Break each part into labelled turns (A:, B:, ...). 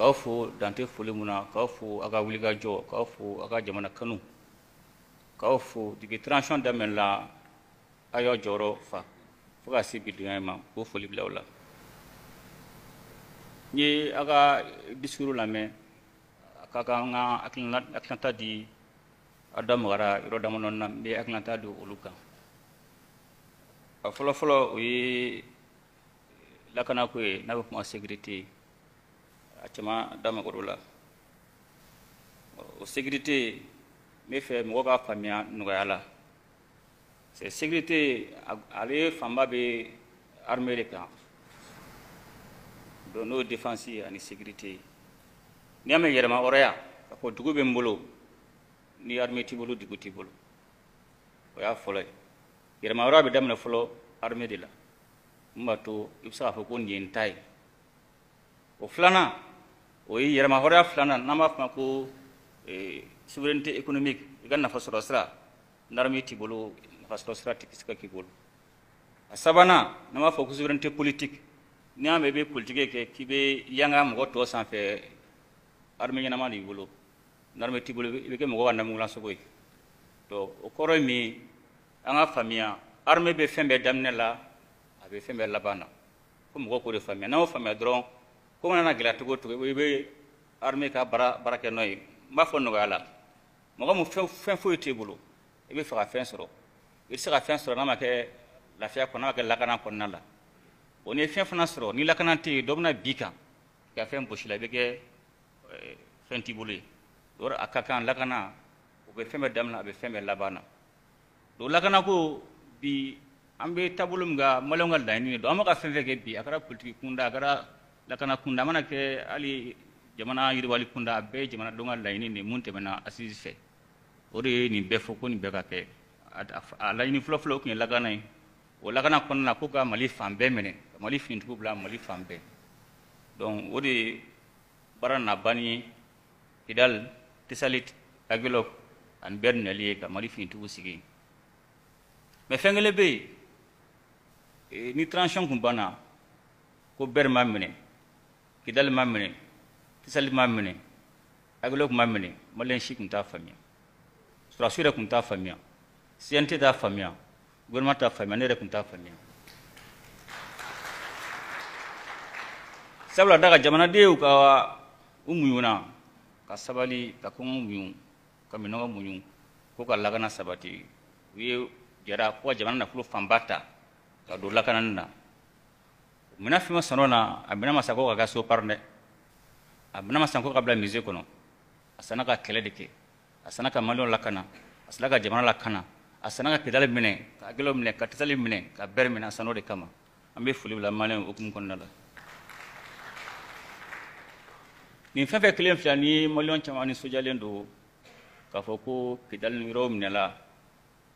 A: k'aw fo dante foli muna na k'aw fo a ka wulikajɔ k'aw fo a ka jamana kanu k'aw fo digi transition daminɛ la a y'aw fa fo ka se ma k'o foli bila aw la n ye a ka discours lamɛn a ka kan ka hakilinata di a da magara yɔrɔ damadɔni na n bɛ hakilinata di olu kan a fɔlɔfɔlɔ o ye lakanako ye n'a bɛ kuma sécurité ye a dama da la o sécurité n bɛ fɛ mɔgɔw k'a faamuya nɔgɔya la c'est sécurité ale fanba be armée de kan donc n'o défense ani sécurité n'i ame yɛrɛma ɔrɔya k'a fɔ dugu bɛ n bolo ni armée t'i bolo dugu t'i bolo o y'a fɔlɔ ye yɛrɛma hɔrɔnya bɛ daminɛ fɔlɔ armée de la mun b'a to i bɛ se k'a fɔ ko nin ye n ta ye o filanan o ye yɛrɛma hɔrɔnya filanan n'an b'a fɔ ma ko eh, souveraineté économique i ka nafasɔrɔ sira n'armée t'i bolo nafasɔrɔ sira ti se ka k'i bolo a sabanan n'an b'a fɔ ko souveraineté politique ni an bɛ i bɛ politique kɛ k'i bɛ yanga mɔgɔ tɔ sanfɛ armée ɲɛnama de b'i bolo n'armée t'i bolo i bɛ kɛ mɔgɔ ka namugulasogo ye donc o kɔrɔ ye min an ka faamuya armée bɛ fɛn bɛɛ daminɛ la a bɛ fɛn bɛɛ laban na ko mɔgɔ k'o de faamuya n'an y'o faamuya dɔrɔn ko mana na gɛlɛya cogo cogo i bɛ armée ka baara baara kɛ ye n b'a fɔ nɔgɔya la mɔgɔ min fɛn foyi t'e bolo i be fɛ ka fɛn sɔrɔ i tɛ se ka fɛn sɔrɔ n'a ma kɛ lafiya kɔnɔ n'a ma kɛ lakana kɔnɔna la o n'i fɛn fana sɔrɔ ni lakana tɛ yen dɔ bɛna bin kan i ka fɛn gosi i bɛ kɛ fɛn t'i bolo ye o a ka kan lakana o bɛ fɛn bɛɛ daminɛ a bɛ fɛn bɛɛ laban na don lakanako bi an bɛ taabolo min kan maliyɛnw ka laɲini don an bɛ ka fɛn fɛn kɛ bi a kɛra politiki kunda a kɛra la kana kunda mana ke ali jamana yiriwali kunda a jamana dɔn ka laɲini ne mun tɛmɛna asisi fɛ o de ye nin bɛɛ fɔ ko nin bɛɛ ka kɛ a laɲini fɔlɔfɔlɔ o tun ye lakana ye o lakana kɔnɔna na kuka mali fan bɛɛ minɛ ka mali finitigiw bla mali fan bɛɛ donc o de ye baara na banni ye kidal tesalit agilok ani bɛɛ nali ka mali finitigiw sigi mɛ fɛn kelen bɛ e, ni transition kumbana ko bɛɛ mene kidal mamine mené, mamine ak lok mamine m'a mené, Malenchi kun t'a sura Surasura kun t'a faamuya CNT t'a faamuya gouvernement t'a famia ne rek nta famia sabla daga jamana deu ka u muɲuna ka sabali ka kɔngɔ muɲu ka minɔgɔ muɲu ko ka lagana sabati wi jara ko jamana na fanba fambata ka don lakanani na muna fɛn o sɔnna o la masako ka ka so parne abina a bɛna masako ka bila musée kɔnɔ a ka kele deke asana ka maliyɛnw lakana asana ka jamana lakana asana ka kidali mine ka gelo mine ka tisali mine ka ber mine asano de kama ambe fuli foli bila maliyɛnw hokumu kɔnɔna la ni fɛn fɛn kelen fila ni chama ni sojale ndo k'a foko ko ni yɔrɔw minɛla la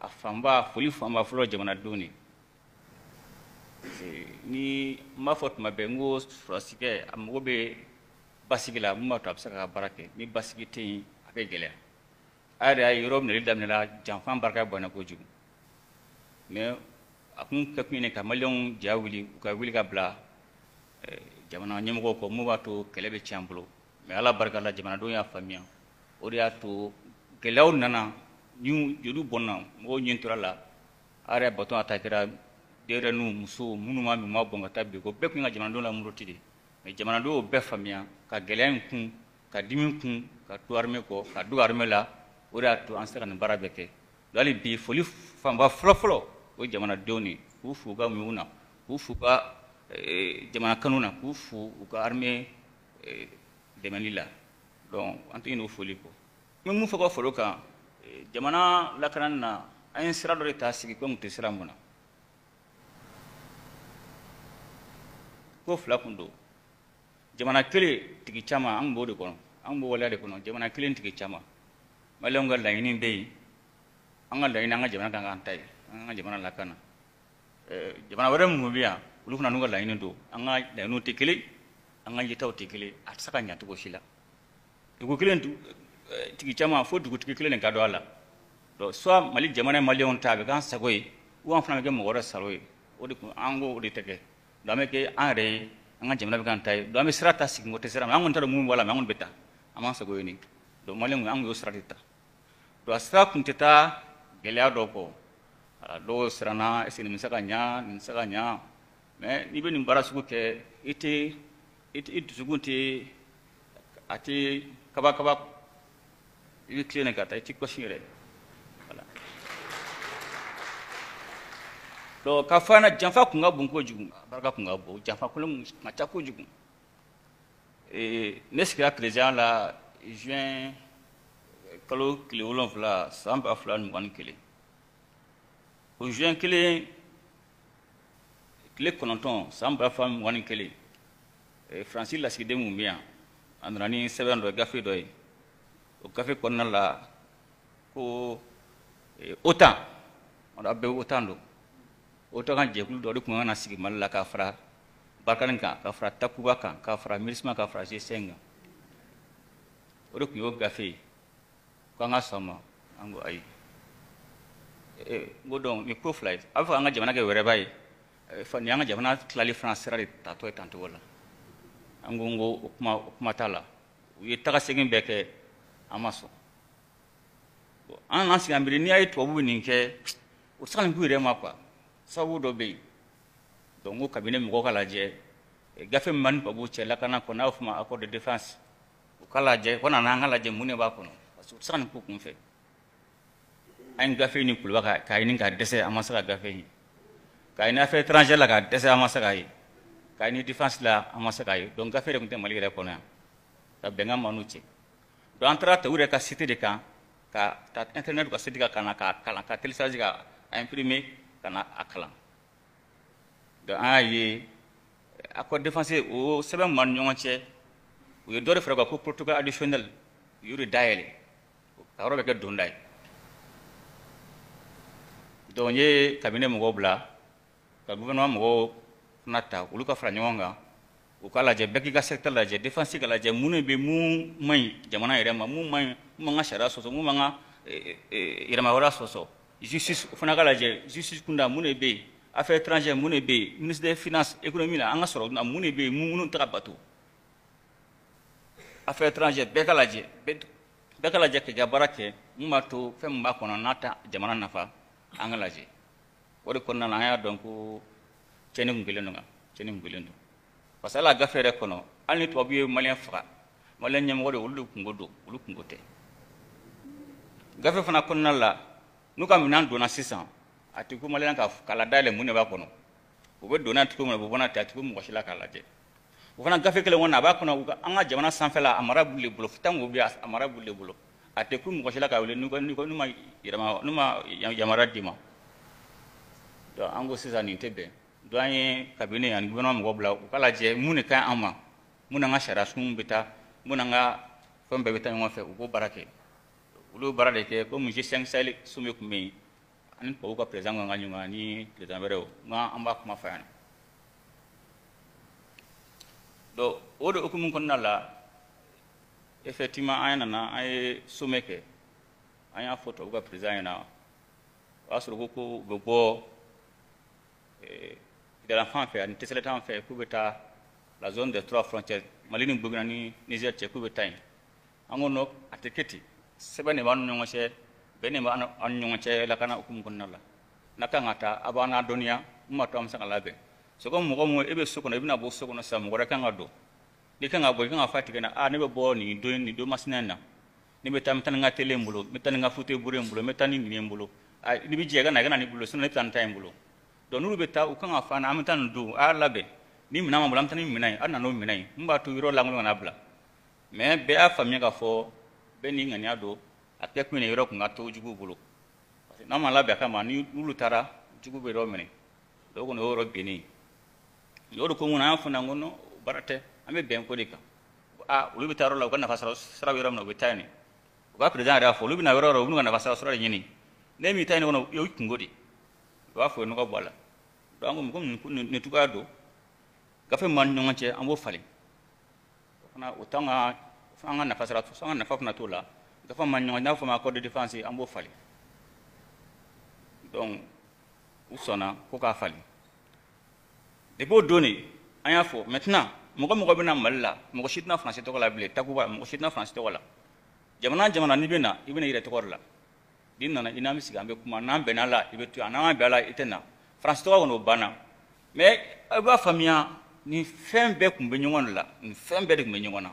A: afamba fuli famba fɔlɔ jamana duni Ee, ni n b'a fɔ tuma bɛɛ n ko sɔrɔsikɛ a mago bɛ basigi la mun b'a to a bɛ se ka baara kɛ ni basigi tɛ yen a bɛ gɛlɛya a yɛrɛ y'a ye yɔrɔ minɛli daminɛla janfan barika bɔnna kojugu mɛ a kun kɛ kun ye ka maliyɛnw ja wuli u ka wuli ka bila e, jamana ɲɛmɔgɔw kɔ mun b'a to kɛlɛ bɛ tiɲɛ an bolo mɛ ala barika la jamanadenw y'a faamuya o de y'a to gɛlɛyaw nana joliw bɔnna mɔgɔw ɲɛ tora la a yɛrɛ bato a ta kɛra dera n'u muso munu ma mi ma bɔn ka taa beko bɛɛ kun ye ka jamanadenw lamuroti de me jamana do be famia ka gelen in kun ka dimin kun ka tuarme ko ka duarme la ora de y'a to an sera ka nin baara bɛɛ kɛ hali bi foli fanba fɔlɔfɔlɔ o jamanadenw k'u fu ga mi una k'u fu ba ka eh, jamana kanuna k'u fu u ka arme eh, dɛmɛli la donc an tɛ ɲin'o foli ko n mu mun fɔ ka foro eh, jamana lakanani na an ye sira dɔ ta sigi ko n tɛ ko fila kun don jamana kelen tigi caman an b'o de kɔnɔ an b'o waleya de kɔnɔ jamana kelen tigi caman maliyɛnw ka laɲini bɛ yen an ka laɲini an ka jamana kan k'an ta ye an ka jamana lakana jamana wɛrɛ minnu bɛ yan olu fana n'u ka laɲini don an ka laɲiniw tɛ kelen an ka yetaw tɛ kelen a tɛ se ka ɲɛ cogo si la dugu kelen tigi caman fo dugutigi kelen de ka don a la donc soit mali jamana ye maliyɛnw ta a bɛ k'an sago ye ou an fana bɛ kɛ mɔgɔ wɛrɛ sago ye o de kun an ko de tɛ kɛ dɔ ke bɛ kɛ jemla yɛrɛ ye an ka jamana bɛ k'an ta ye dɔ an bɛ sira ta siginko tɛ sira ma an kɔni t'a dɔn mun b'a la mɛ sago ɲini dɔn maliyɛn an ta a sira tun tɛ taa gɛlɛya dɔ kɔ a dɔw siranna est ce que nin bɛ se ka ɲa nin tɛ n'i bɛ nin ke ite ite it tɛ te dusukun kaba kaba ite kabakaba ka donc ka fana janfa kun ka bon kojugu barika kun ka bon janfa kolon kun ka ca kojugu e, ne sigira kerezenya la juin kalo kile wolonfila san ba fila ni mugani kelen o juin kelen kile kɔnɔntɔn san ba fila ni mugani kelen e, faransi lasigiden mun bɛ yan a nana ni sɛbɛn dɔ gafe dɔ ye o gafe kɔnɔna la ko e, otan a bɛɛ otan don o tɔgɔ jɛkulu dɔ de tun kana sigi mali la ka fara barikani kan ka fara takuba kan ka fara mirisima ka fara g kan o de tun y'o gafe ye ka sɔn ma an ko ayi eh, n ko dɔn nin ko fila ye a bɛ fɔ an ka jamana kɛ wɛrɛba ye nin y'an ka jamana tilali fana sira de tatɔ ye tan cogo la an ko n ko o kuma o kuma t'a la u ye taga bɛɛ kɛ an ma sɔn an n'an sigi an biri n'i y'a ye tubabuw bɛ nin kɛ o tɛ se ka nin k'u yɛrɛ ma kuwa sabu dɔ bɛ yen donc ko kabini mɔgɔw ka lajɛ gafe min b'an ni cɛ lakana kɔnɔ n'a b'a accord de défense u ka lajɛ o nana an ka lajɛ mun de b'a kɔnɔ parce que u tɛ se ka ko kun fɛ an gafe ɲini kuluba ka ɲini k'a dɛsɛ an ma se ka gafe ɲini k'a ɲini affaire étrangère la k'a dɛsɛ an ma se k'a ye k'a ɲini défense la an ma se k'a ye donc gafe yɛrɛ tun tɛ mali yɛrɛ kɔnɔ yan ka bɛnkan b'an n'u cɛ donc an taara ta u yɛrɛ ka site de kan ka ta internet ka site ka na k'a kalan ka télécharge ka imprimer ka na a kalan donc an y'a ye accord défense o sɛbɛn min ni ɲɔgɔn cɛ u ye dɔ de fara o ko protocole additionnel u y'o de dayɛlɛ a yɔrɔ bɛ kɛ donda ye donc n ye kabine mɔgɔw bila ka gouvernement mɔgɔw fana ta olu ka fara ɲɔgɔn kan u k'a lajɛ bɛɛ k'i ka secteur lajɛ défense ka lajɛ mun de bɛ mun man ɲi jamana yɛrɛ ma mun man ɲi mun man ka sariya sɔsɔ mun man ka e, e, e, yɛlɛma sɔsɔ justice o fana ka lajɛ justice kunda mun de bɛ yen affaires étrangères mun de bɛ yen ministre des finances économie la an ka sɔrɔ mun de bɛ yen minnu tɛ ka bato affaires étrangères bɛɛ ka lajɛ bɛɛ ka lajɛ k'i ka baara kɛ mun b'a to fɛn min b'a kɔnɔ n'a ta jamana nafa an ka lajɛ o de kɔnɔna na an y'a dɔn ko tiɲɛni kun kelen don kan tiɲɛni kun kelen don parce que hali a gafe yɛrɛ kɔnɔ hali ni tubabu ye maliyɛn faga maliyɛn ɲɛmɔgɔ de olu de kungo don olu kungo tɛ gafe fana kɔnɔna la n'u ka minan donna sisan a tigi ko maliyɛn ka kala dayɛlɛ mun de b'a kɔnɔ u bɛ donna a tigi kɔnɔ u bɛ bɔ n'a tigi a tigi mɔgɔ si la k'a lajɛ o fana gafe kelen kɔnɔ a b'a kɔnɔ an ka jamana sanfɛla a mara b'u le bolo tan k'o bɛ yen a mara b'u le bolo a tɛ ku mɔgɔ si la k'a wele n'u ma yɛlɛma n'u ma yamaruya d'i ma donc an ko sisan nin tɛ bɛn donc an ye kabini ani gouvernement mɔgɔw bila u ka lajɛ mun de ka ɲi an ma mun n'an ka sariya sun bɛ taa mun n'an ka fɛn bɛɛ bɛ taa ɲɔgɔn fɛ u k'o baara kɛ olu baara de kɛ komi G5 Sahel sumi kun bɛ yen ani tubabu ka président kan ka ɲɔgɔn kan ni président wɛrɛw nka an b'a kuma fɔ yan don o de hukumu kɔnɔna la effectivement an nana an ye sumi kɛ an y'a fɔ tubabu ka président ɲɛna o y'a e, sɔrɔ ko ko u bɛ bɔ Kidala fɛ ani Tesaleta fɛ k'u bɛ taa la zone des trois frontières Mali ni Burukina ni Niger cɛ k'u bɛ taa yen an ko non a tɛ kɛ ten sɛbɛn de b'an ni ɲɔgɔn cɛ b'an ni ɲɔgɔn cɛ la n'a kan ka taa a b'an n'a dɔnniya mun to an bɛ se ka labɛn sɔgɔ mɔgɔ mun so kɔnɔ i bɛna so kɔnɔ sisan mɔgɔ wɛrɛ kan n'i kan ka kan ka fɔ a ne bɛ bɔ nin don nin don masina na ne bɛ taa n bɛ taa ni n ka tele n bolo n bɛ ni ni nin ye n'i bɛ jɛ na i ka na nin ni ta in bolo donc n'olu bɛ taa u kan ka fɔ an na a y'a labɛn ni minɛn b'an bolo an ni minɛn ye n'o minɛn ye to yɔrɔ lankolon kana bila mais bɛɛ y'a faamuya k'a bɛɛ n'i ŋaniya don a kɛ kun ye yɔrɔ kun ka to juguw bolo parce que n'a ma labɛn a kama ni n'olu taara jugu bɛ yɔrɔ minɛ o kɔni o yɔrɔ bɛnnen ye o de ko mun an y'a fɔ n ko nɔn baara tɛ an bɛ bɛn ko de kan olu bɛ taa yɔrɔ la u ka nafa sɔrɔ sira bɛ yɔrɔ min na u bɛ taa yen u ka perezan yɛrɛ y'a fɔ olu bɛ na yɔrɔ yɔrɔ u bɛ n'u ka nafa sɔrɔ sira de ɲini ne min ta yen kɔnɔ o y'u kungo de u b'a fɔ o nɔgɔ bɔ a la donc an ko komi nin cogoya don gafe min b'an ni ɲɔgɔn cɛ an b'o falen o fana o ka an ka nafa sira an ka nafa fana t'o la n'a fɔ ma accord de défense donc u ko k'a falen depuis o don de an maintenant mɔgɔ mɔgɔ bɛna mali la mɔgɔ si tɛna la bilen takuba mɔgɔ si tɛna faransi la jamana jamana n'i bɛ na i bɛna la n'i nana i n'an bɛ kuma n'an bɛnna a la i bɛ to yan n'an ma bɛn a la mais b'a faamuya nin fɛn bɛɛ tun la nin fɛn de tun bɛ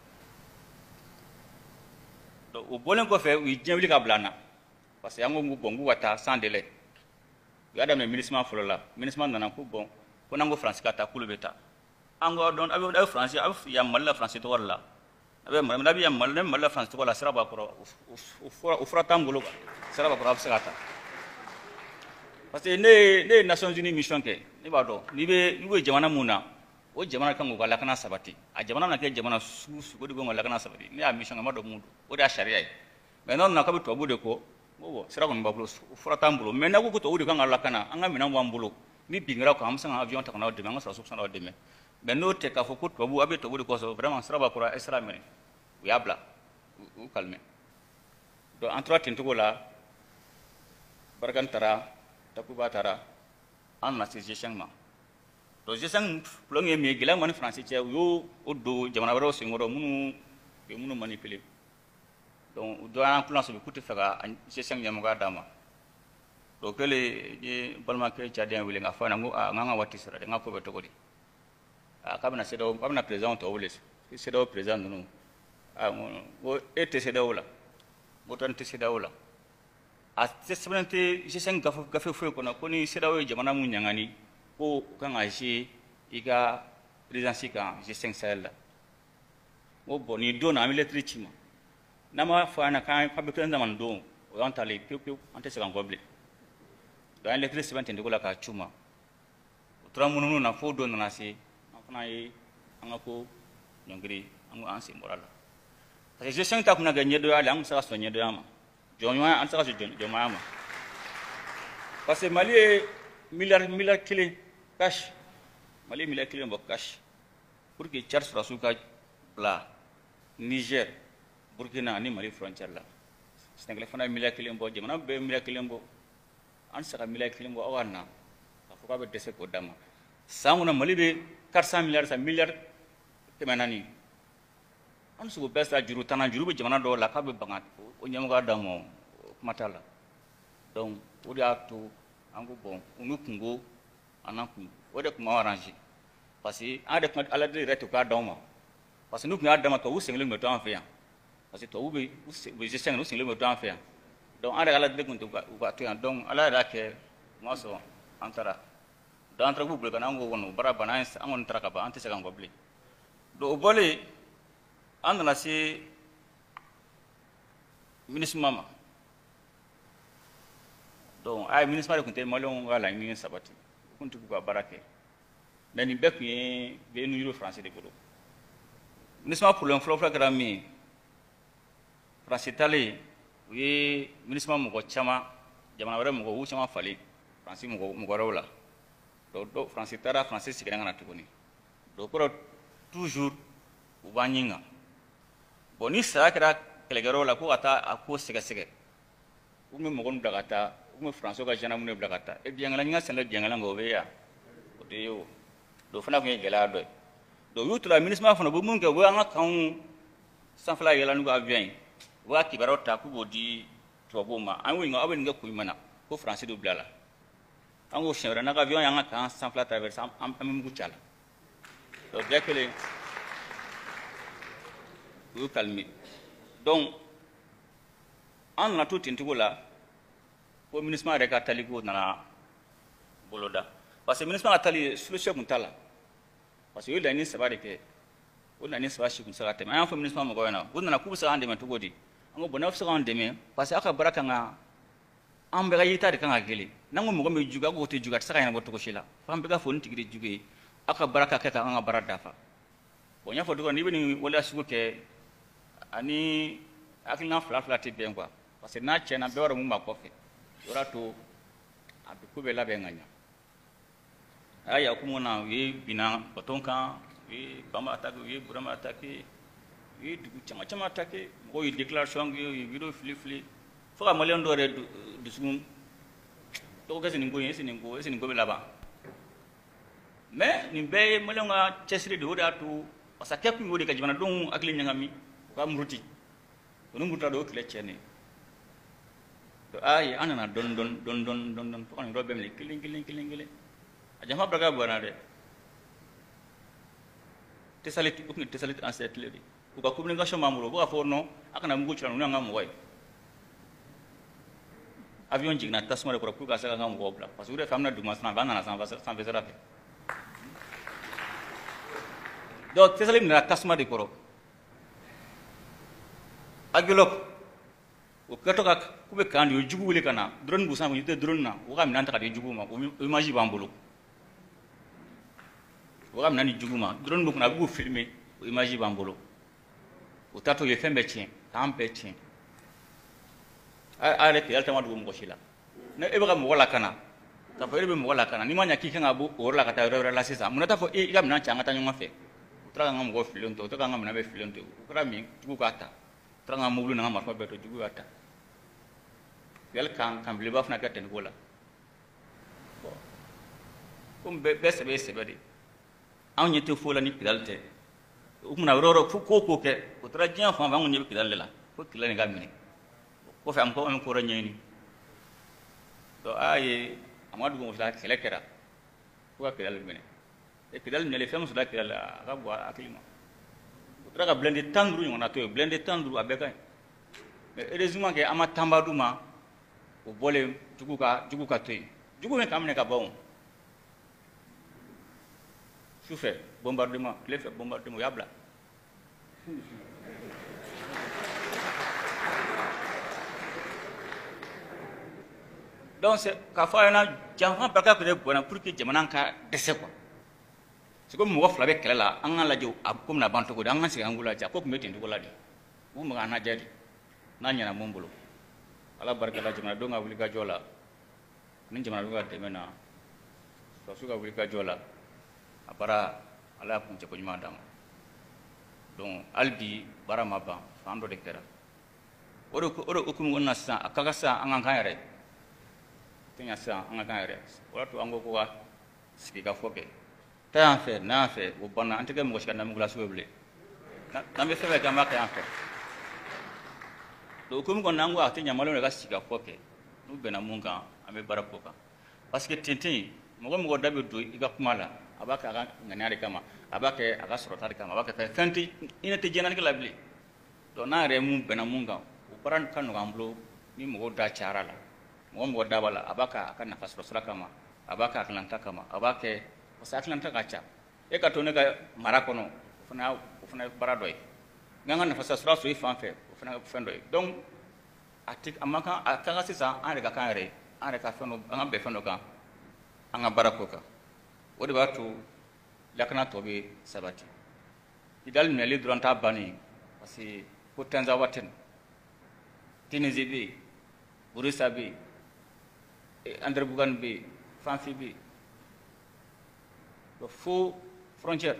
A: o bɔlen kɔfɛ u ye diɲɛ wuli ka bila an na parce que an ko bɔn k'u ka taa san délai u y'a daminɛ minisima fɔlɔ la minisima nana ko bɔn ko n'an ko faransi ka taa k'olu bɛ taa an ko dɔn a bɛ a bɛ faransi a bɛ yan mali la faransi tɔgɔ de la a bɛ mali n'a bɛ yan mali ne mali la faransi tɔgɔ la sira b'a kɔrɔ o fura o fura t'an bolo sira b'a kɔrɔ a bɛ se ka taa parce que ne ye ne ye nations unies mission kɛ ne b'a dɔn n'i bɛ n'i bɛ jamana mun na o jamana kan k'u ka lakana sabati a jamana mana kɛ jamana sugu sugu o de kan ka lakana sabati ne y'a mission kɛ n b'a dɔn mun don o de y'a sariya ye mɛ n'aw nana k'a bɛ tubabu de kɔ n ko sira kɔni b'a bolo fura t'an bolo mɛ n'a ko ko tubabu de kan ka lakana an ka minɛn b'an bolo ni bingira kɔ an bɛ se ka avion ta ka n'aw dɛmɛ an ka sɔrɔ san'aw dɛmɛ mɛ n'o tɛ k'a fɔ ko tubabu aw bɛ tubabu de kɔsɔn vraiment sira b'a kɔrɔ a ye sira minɛ u y'a bila u kalime donc an tora ten cogo la barakani taara takuba taara an nana se g ma donc sisan tulonkɛ min ye gɛlɛya min b'an ni faransi cɛ u y'o don jamana wɛrɛw senkɔrɔ minnu bɛ minnu manipule donc u dɔra an kulan sɔrɔ k'u tɛ fɛ ka sisan ɲɛmɔgɔya d'a ma o kɛlen n ye balimakɛ cadiyɛn wele k'a fɔ a ɲɛna ko aa n k'an ko bɛ cogo di aa k'a bɛna CEDEAO k'a bɛna président tɔw wele CEDEAO président ninnu aa n ko e tɛ CEDEAO a tɛ sɛbɛn tɛ G5 gafe gafe foyi jamana mun ɲangani ko kan ka ze i ka présidence kan g Sahel la n ko bɔn don na an bɛ lɛtiri ci ma n'an b'a fɔ an ɲɛna k'an k'a bɛ présidence don o y'an talen pewu pewu an tɛ kɔ an ye lɛtiri sɛbɛn la k'a ci ma o tora munumunu na fo don nana se an fana ye an ka ko ɲɔngiri an ko an sen bɔra la parce que g ta kun na kɛ ɲɛdɔnya le an kun se ka sɔn ɲɛdɔnya ma jɔnɲɔgɔnya an tɛ se ka sɔn jɔnɲɔgɔnya ma parce que Mali ye miliyari miliyari kelen cash. Mali mila kiri mbo cash. Pour que Tchad Niger, Burkina ni Mali frontière là. Sénégal fana mila kiri mbo jamana be mila kiri mbo. An saka mila kiri mbo awana. Afuka be dese ko dama. Sanguna Mali be 400 milliards sa milliard kemanani. An sugu bɛɛ juru tan juru be jamana do la k'a be bangat o nyam ga damo matala donc pour la. o y'a Anakku, n'an kun o sih? kun ada arrange ya? ya? ya. ala deli yɛrɛ tun k'a d'anw ma parce que n'u tun y'a d'an ma tubabu sigilen tun bɛ to an fɛ yan parce que tubabu bɛ u ala deli tun tɛ u ka to yan donc ala yɛrɛ y'a kɛ o ma sɔn an taara ka na an k'o kɔni o baara banna ka ban an tɛ se k'an kɔ bilen donc o bɔlen an sabati ko n tugu ka baara kɛ mɛ nin bɛɛ tun ye de bolo minisima problème fɔlɔfɔlɔ kɛra min ye faransi talen u ye minisima mɔgɔ caman jamana wɛrɛ mɔgɔ u caman falen faransi mɔgɔ wɛrɛw la dɔw dɔw faransi taara faransi seginna ka na tuguni o toujours u b'an ɲin kan bon saya kɛra kɛlɛkɛyɔrɔ la ko ka taa a ko sɛgɛsɛgɛ u bɛ mɔgɔ min bila kun bɛ faransi ka zanamu de bila ka taa e biɲɛkala n ka sɛnɛ biɲɛkala kan o bɛ yan o tɛ ye o don fana tun ye gɛlɛya dɔ ye don y'u tora minisima fana u bɛ mun kɛ u bɛ an ka kanw sanfɛla yɛlɛ n'u ka awiyɔn ye u b'a kibaruyaw ta k'u b'o di tubabuw ma an y'u ɲininka aw bɛ nin kɛ kun jumɛn na ko faransi de bila la an k'o siɲɛ wɛrɛ n'a ka awiyɔn y'an ka kan sanfɛla traverse an bɛ mugu ci a la donc bɛɛ kelen u y'u kalime donc an nana to ten cogo la ko minisima yɛrɛ ka taliko nana boloda parce que minisima ka tali solution kun t'a la parce que o ye laɲini saba de kɛ o laɲini saba si kun tɛ se ka tɛmɛ an y'a fɔ minisima mɔgɔw ɲɛna u nana k'u bɛ se k'an dɛmɛ cogo di an ko bɔn n'aw bɛ se k'an dɛmɛ parce que aw ka baara kan ka an bɛɛ ka yeta de kan ka kelen n'an ko mɔgɔ min bɛ jugu an k'o tɛ jugu a tɛ se ka ɲɛnabɔ cogo si la fo an bɛɛ ka fɔ nin tigi de jugu ye aw ka baara ka kɛ k'an ka baara dafa bon n y'a fɔ cogo n'i bɛ nin waleya sugu kɛ ani hakilina fila fila tɛ bɛn kuwa parce que n'a tiɲɛna bɛɛ b'a dɔn mun b'a kɔfɛ o y'a to a bɛ ko bɛɛ labɛn ka ɲa a y'a yakumu na u ye binna baton kan u ye bama atake u ye burama atake u ye dugu caman caman atake mɔgɔw ye déclaration kɛ u ye vidéo fili fili fo ka maliyɛn dɔw yɛrɛ dusukun dɔgɔkɛ sini ko in est ce nin ko est ce nin ko bɛ laban mais nin bɛɛ ye maliyɛnw ka cɛsiri de ye o de y'a to masakɛ tun y'o de ka jamanadenw hakili ɲagami u ka muruti o ni muruta de o kɛlɛ tiɲɛ de ye ayi ya, ana nana don don don don don don. fo ka nin yɔrɔ bɛɛ minɛ kelen Aja kelen kelen a janfa Tesalit bonyana Tesalit aset u tun ye tesaliti an sɛtile de forno. ka communication b'an bolo u mugu cira ninnu y'an avion jigna tasuma de kɔrɔ pour que a se ka an ka mɔgɔw bila parce que u yɛrɛ fɛ an bɛna na sanfɛ de kɔrɔ agilɔki o kɛtɔ ka k'u bɛ kan drone b'u sanfɛ u drone na u ka minɛn ta ma o image b'an bolo u ma drone b'u kunna a bɛ k'u filmer o ye fɛn bɛɛ tiɲɛ k'an a yɛrɛ kɛlɛ caman dogo mɔgɔ ne e bɛ ka mɔgɔ lakana k'a fɔ e bɛ n'i ma ɲɛ k'i kan ka bɔ o la ka taa yɔrɔ e i ka minɛn cɛ an ka taa ɲɔgɔn fɛ u taara k'an ka mɔgɔ fililen to u taara k'an ka minɛn bɛɛ fililen to u kɛra min yɛl kan kan belebeleba fana kɛ tɛniko la bɛ bɛɛ sɛbɛ sɛbɛ de anw ɲɛ tɛ foyi la ni kidali tɛ u kuma yɔrɔ yɔrɔ fo ko ko kɛ o taara diɲɛ fan fɛ anw ɲɛ bɛ kidali de la ko kidali nin ka minɛ kɔfɛ an ko an bɛ ko wɛrɛ ɲɛɲini donc a y'a ye a ma dugu musa kɛlɛ kɛra fo ka kidali minɛ e kidali minɛli fɛn min sɔrɔ kidali la a ka bɔ a hakili ma u taara ka bilɛnde tan duuru ɲɔgɔnna to yen bilɛnde tan duuru a bɛɛ ka ɲi mɛ heureusement kɛ an ma tanba d'u ma o bole jugu ka jugu ka te yen jugu bɛ k'an ka bɔ o sufɛ bombardement tile fɛ bombardement yabla y'a bila donc c'est k'a fɔ a ɲɛna janfa barika tun bɛ bɔnna pour que jamana ka dɛsɛ quoi c'est comme mɔgɔ fila bɛ kɛlɛ la an ka lajɛ a ko ko la n'a ala jamana jamanadenw ka wuli ka jɔ la ani jamanadenw ka dɛmɛ na sɔrɔsiw ka wuli ka jɔ la a baara ala y'a kuncɛ koɲuman d'a ma donc hali bi baara ma ban fan dɔ de kɛra o de o de hukumu kɔnɔna na sisan a ka kan sisan an ka kan yɛrɛ tɛ ɲa sisan an ka kan yɛrɛ o de y'a to an ko ko ka sigi ka fɔ kɛ ta y'an fɛ n'a y'an fɛ o banna an tɛ kɛ mɔgɔ si ka namugulasigi ye bilen n'an bɛ fɛn fɛn kɛ an b'a kɛ fɛ donc hukumu kɔnɔna an ko a tɛ ɲa maliyɛnw yɛrɛ ka sigi ka kɔ kɛ n'u bɛnna mun kan an bɛ baara k'o kan parce que tenten mɔgɔ mɔgɔ da bɛ don i ka kuma la a b'a kɛ a ka ŋaniya de kama a b'a kɛ a ka sɔrɔta de kama a b'a kɛ fɛn fɛn tɛ hinɛ tɛ diɲɛnatigɛ la bilen donc n'an yɛrɛ ye mun bɛnna mun kan o baara ka nɔgɔ an bolo ni mɔgɔw da cayara la mɔgɔ mɔgɔ da b'a la a b'a kɛ a ka nafa sɔrɔ sira kama a b'a kɛ hakilanta kama a b'a kɛ parce que hakilanta ka ca e ka to ne ka mara kɔnɔ o fana o fana ye baara dɔ ye n ka nafa sɔrɔ sira sɔrɔ i fan fɛ fana fɛn dɔ ye donc a ti a man kan a ka kan sisan an yɛrɛ ka kan yɛrɛ an yɛrɛ ka fɛn dɔ an ka bɛn fɛn dɔ kan an ka baara ko kan o de b'a to lakana tɔ bɛ sabati idali minɛli dɔrɔn t'a bannen parce que ko tanzawa tɛ na tinizi bɛ yen burisa bɛ yen eh, andrɛbugani bɛ yen fanfi bɛ yen fo frontière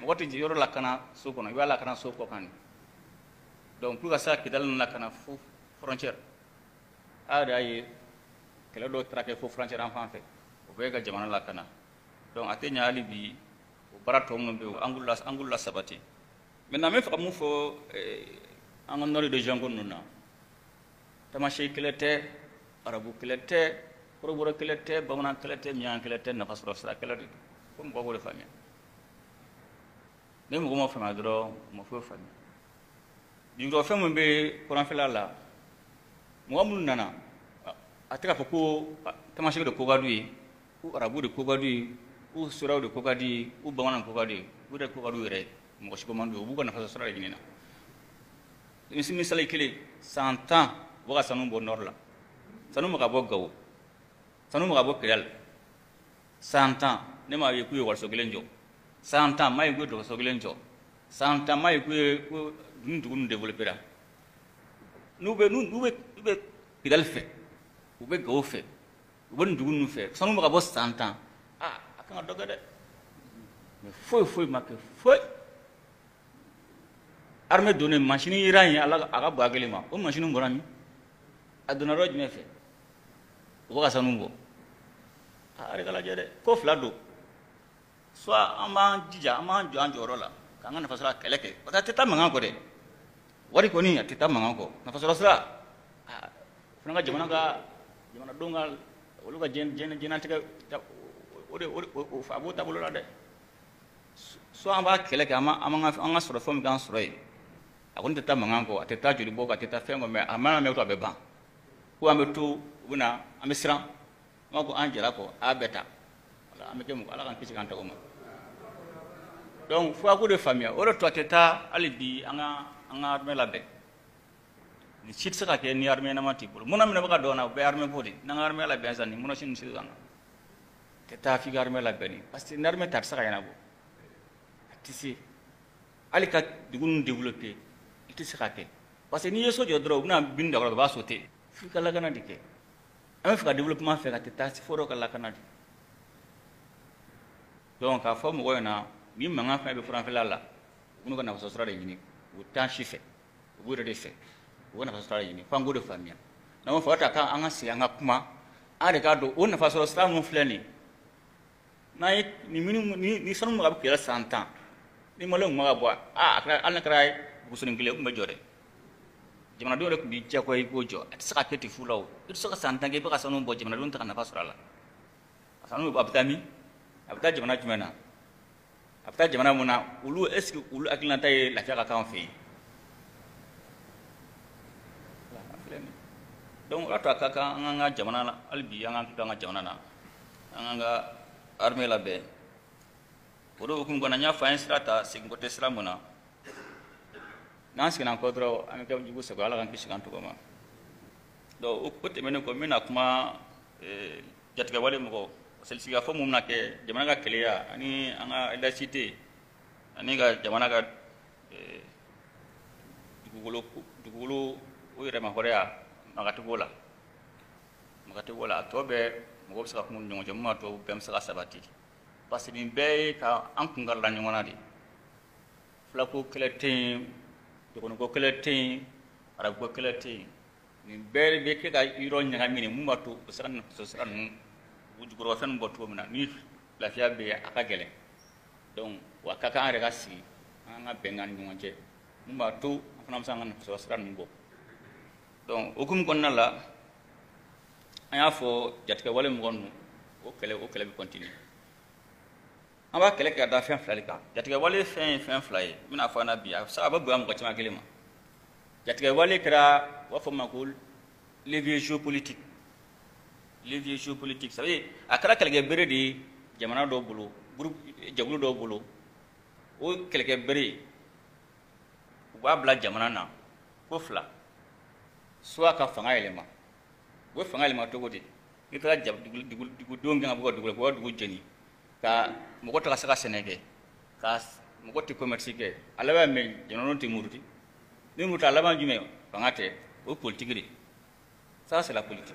A: mɔgɔ tɛ yɔrɔ lakana so kɔnɔ i b'a lakana so kɔ kan de donc k'u ka se ka kidali na frontière a de y'a ye kɛlɛ dɔw taara frontière an fan fɛ o bɛɛ ka la ka donc a tɛ ɲa hali bi o baara tɔ minnu bɛ yen an k'u la an k'u la sabati maintenant n bɛ fɛ ka mun fɔ an ka nord region ko ninnu na tamasiyɛn kɛlɛ tɛ arabu kɛlɛ tɛ kɔrɔbɔrɔ kɛlɛ tɛ bamanan kɛlɛ tɛ de don ko mɔgɔ b'o ma faamuya dɔrɔn o jigiyɔrɔ fɛn min bɛ kuranfɛla la mɔgɔ minnu nana a tɛ k'a fɔ ko tamasɛki de ko ka d'u ye ko arabu de ko ka d'u ye ko sodaw de ko ka d'u ye ko bamanan ko ka d'u ye u yɛrɛ ko ka d'u yɛrɛ ye mɔgɔ si ko man d'u ye u b'u ka nafa sɔrɔ de ɲini na misali kelen san tan u bɛ ka sanu bɔ nɔri la sanu bɛ ka bɔ gawo sanu bɛ ka bɔ kɛlɛ san tan ne m'a ye k'u ye wɔriso kelen jɔ san tan m'a ye k'u ye dɔgɔso kelen jɔ san tan m'a ye k'u ye ko nu dugu nu développera n'u bɛ n'u n'u pidal fe, bɛ kidali fe, u bɛ gawo fe. u bɛ nin dugu ninnu fɛ sanu bɛ ka bɔ san tan a kan ka dɔ kɛ dɛ mɛ foyi foyi ma kɛ foyi armée donnen masini yera ye ala a ka bɔ a kelen ma o masini bɔra min a donna yɔrɔ jumɛn fɛ u bɛ ka sanu bɔ aa de ka lajɛ dɛ ko fila don soit an b'an jija an b'an jɔ an jɔyɔrɔ la k'an ka nafa sɔrɔ wari kɔni a tɛ taa mankan kɔ nafasɔrɔ sira ah, fana ka jamana ka jamanadenw ka olu ka jɛnnatigɛ o de a b'o taabolo la dɛ so an b'a kɛlɛ kɛ an ma an ka sɔrɔ fɛn min k'an sɔrɔ yen a kɔni tɛ taa mankan kɔ a tɛ taa joli bɔ kɔ a tɛ taa fɛn kɔ mɛ a mana mɛn to a bɛ ko an bɛ to u bɛ ala k'an kisi k'an tɔgɔ ma donc fo a k'o de faamuya o de tɔ bi an an ka armée labɛn nin si tɛ se ka kɛ ni arme ɲɛnama t'i bolo munna minɛ arme ka na o bɛɛ armée ko de n'an ka armée labɛn sisan ninnu kan taa f'i ka arme labɛn de parce que ni arme ta a tɛ se ka ɲɛnabɔ a tɛ se hali ka dugu ninnu développer i tɛ se ka kɛ parce que n'i ye so jɔ dɔrɔn u bɛna bin u b'a f'i ka lakana de kɛ an bɛ fɛ ka développement fɛ ka tɛ taa fo dɔ ka lakana de donc k'a fɔ mɔgɔ ɲɛna ni mankan fɛn bɛ furanfɛla la u bɛ n'u ka nafasɔrɔ sira de ɲini u fe ubure de fe u fa sala yini f'an de famia na mo fɔ ka ta kan an ka segin an ka kuma ade k'a do o fa sala sala mo nin na n'an ye nin ni ni sanu mo ka kɛlɛ san ni mo kun mo ka bɔ a akra kɛra hali n'a kɛra busonin kelen o tun bɛ jɔ dɛ b'i diyagoya i k'o jɔ a tɛ se ka kɛ ten fu la o i tɛ se ka san tan kɛ i sanu bɔ jamanadenw tɛ ka nafa sɔrɔ a la a sanu a bɛ taa min jamana jumɛn a jamana mun na eski ulu akil nata ye lafiya ka kan fɛ yen an filɛ ka an jamana na albi, bi an k'an ka jamana na an k'an arme la be o de hukumu nya fa y'a ta na n'an seginna an kɔ dɔrɔn an k'an kisi k'an tɔgɔ ma ukut o tɛmɛnen kɔ n selisigikafɔ mun bena kɛ jamana ka keleya ani an ka lasite ani ka jamana ka dugukolo dugukolo o yɛrɛ mahɔrɛya magatigi o la magatigi o la a tɔ bɛɛ mɔgɔ be se ka kungu ni mun ma tɔ bɛɛ be se ka sabati parce que nin bɛɛ ye ka an kun karila ɲɔgɔn na de filako kɛlɛ tɛ yen dɔgɔniko kɛlɛ tɛ yen arabuko kɛlɛ tɛ nin bɛɛ bɛ kɛ ka yɔrɔ ɲagami ne mun b'a to o sira ninnu u jukɔrɔ fɛn min bɔ cogo min na ni lafiya bɛ yen a ka gɛlɛn donc wa ka kan an yɛrɛ ka sigi an ka bɛnkan ni ɲɔgɔn cɛ mun b'a to an fana bɛ se an ka nafasɔrɔ sira ninnu bɔ donc hokumu kɔnɔna la an y'a fɔ jatigɛwale mɔgɔ ninnu o kɛlɛ o kɛlɛ bɛ kɔntiniye an b'a kɛlɛ kɛ ka da fɛn fila de kan jatigɛwale fɛn ye fɛn fila ye n bɛna fɔ an na bi a bɛ bonya mɔgɔ caman kelen ma jatigɛwale kɛra u b'a fɔ ma ko levier géopolitique levier géopolitique ça veut dire a kɛra kɛlɛkɛbere de jamana dɔ bolo jɛkulu dɔ bolo o kɛlɛkɛbere u b'a bila jamana na ko fila soit ka fanga yɛlɛma u fanga yɛlɛma cogo di n'i taara dugudenw gɛn ka bɔ ka dugu la k'u ka dugu jeni ka mɔgɔ ka se ka sɛnɛ kɛ ka mɔgɔ tɛ commerce kɛ a jamana tɛ ni muruti a laban fanga tɛ o politique de ça c'est la politique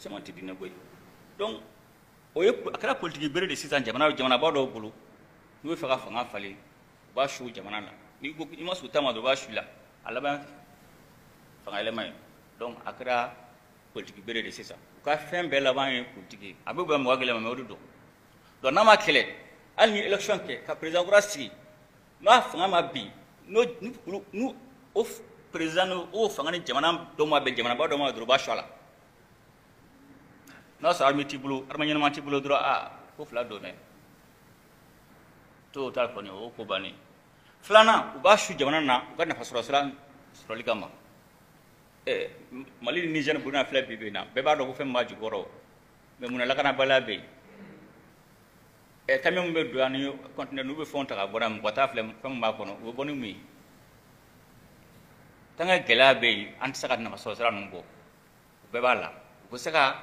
A: Sama tɛ donc o ye a politique bere de sisan jamana jamana dɔw bolo n'u bɛ fanga falen b'a su jamana na n'i ko i ta b'a shula, alaba fanga yɛlɛma Don donc a politique bere de sisan u ka fɛn bɛɛ laban ye politique ye a bɛ ma mais o de don donc n'a ma kɛlɛ hali ni ka président kura sigi n'a fanga ma bin n'o n'u o président n'o fanga ni jamana dɔ ma jamana jamanaba ma b'a shula. n'a sɔrɔ arme t'i bolo arme ɲɛnama t'i bolo dɔrɔn a ah, ko fila don dɛ to ta kɔni o oh, ko bannen filanan u b'a su jamana na u ka nafasɔrɔ sira sɔrɔli kama ɛ eh, mali ni nizɛri burukina filɛ bi bi in na bɛɛ b'a dɔn ko fɛn min b'a jukɔrɔ mɛ munna lakanabaliya bɛ yen ɛ kami min bɛ don yan ni kɔntinɛ n'u bɛ fɛnw ta ka bɔ n'a ye mɔgɔ t'a filɛ fɛn min b'a kɔnɔ u bɛ bɔ ni mun ye tanga gɛlɛya bɛ yen an tɛ se ka nafasɔrɔ sira ninnu bɔ o bɛɛ b'a la u bɛ se ka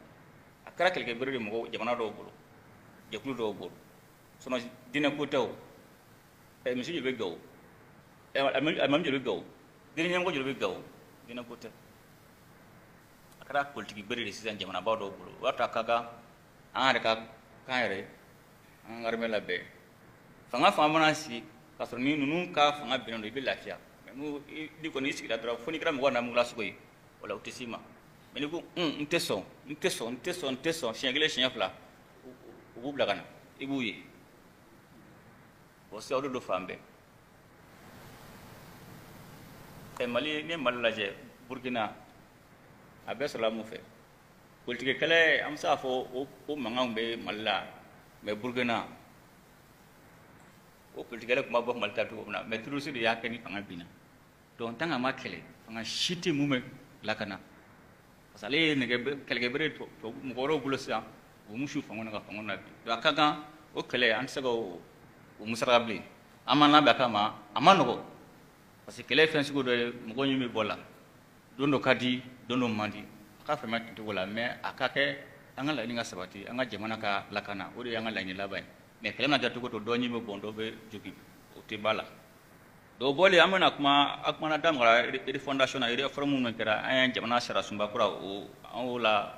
A: kɛra bere de mɔgɔ jamana dɔw bolo jɛkulu dɔw bolo dinɛ ko tɛ o e misi joli bɛ gawo e alimami joli bɛ gawo dinɛ ɲɛmɔgɔ joli bɛ gawo dinɛ ko tɛ a kɛra politiki bere de sisan jamanaba dɔw bolo o y'a to a ka kan an yɛrɛ ka kan yɛrɛ an ka armée labɛn fanga fanga mana sigi k'a sɔrɔ ni ninnu ka fanga bɛnnen don i bɛ lafiya mɛ n'u n'i kɔni y'i sigi la dɔrɔn fo n'i kɛra mɔgɔ namugula sogo ye o la u tɛ s'i ma mɛ ni ko n tɛ sɔn n tɛ sɔn n tɛ sɔn n tɛ sɔn siɲɛ kelen siɲɛ fila u b'u bila ka na i b'u ye o sira o de don fan bɛɛ ɛ mali ni mali lajɛ burukina a ah, bɛɛ sɔrɔla mun fɛ politikɛkɛlɛ an bɛ se k'a fɔ o o mankan bɛ mali la mɛ burukina o politikɛlɛ tun b'a bɔ mali ta cogo min na mɛ turusi de y'a kɛ ni fanga binna donc tant que a ma kɛlɛ fanga si tɛ mun bɛ lakana parce que ale ye nɛgɛ kɛlɛkɛbere mɔgɔ wɛrɛw bolo sisan o musu fango na ka fango na bi a ka kan o kɛlɛ an tɛ se ka o musaka bilen an ma labɛn a kama a ma nɔgɔ parce que kɛlɛ ye fɛn sugu dɔ ye mɔgɔ ɲɛ bɛ bɔ la don dɔ ka di don dɔ man di a ka fɛmɛ ten cogo la mais a ka kɛ an ka laɲini ka sabati an ka jamana ka lakana o de y'an ka laɲini laban ye mais kɛlɛ na ja cogo o dɔ ɲɛ bɛ bɔn dɔ bɛ jogin o tɛ ba la o bɔlen an bɛna kuma a kumana damagara refondation na réforme minnu kɛra an ye jamana sara sunba kura o an o la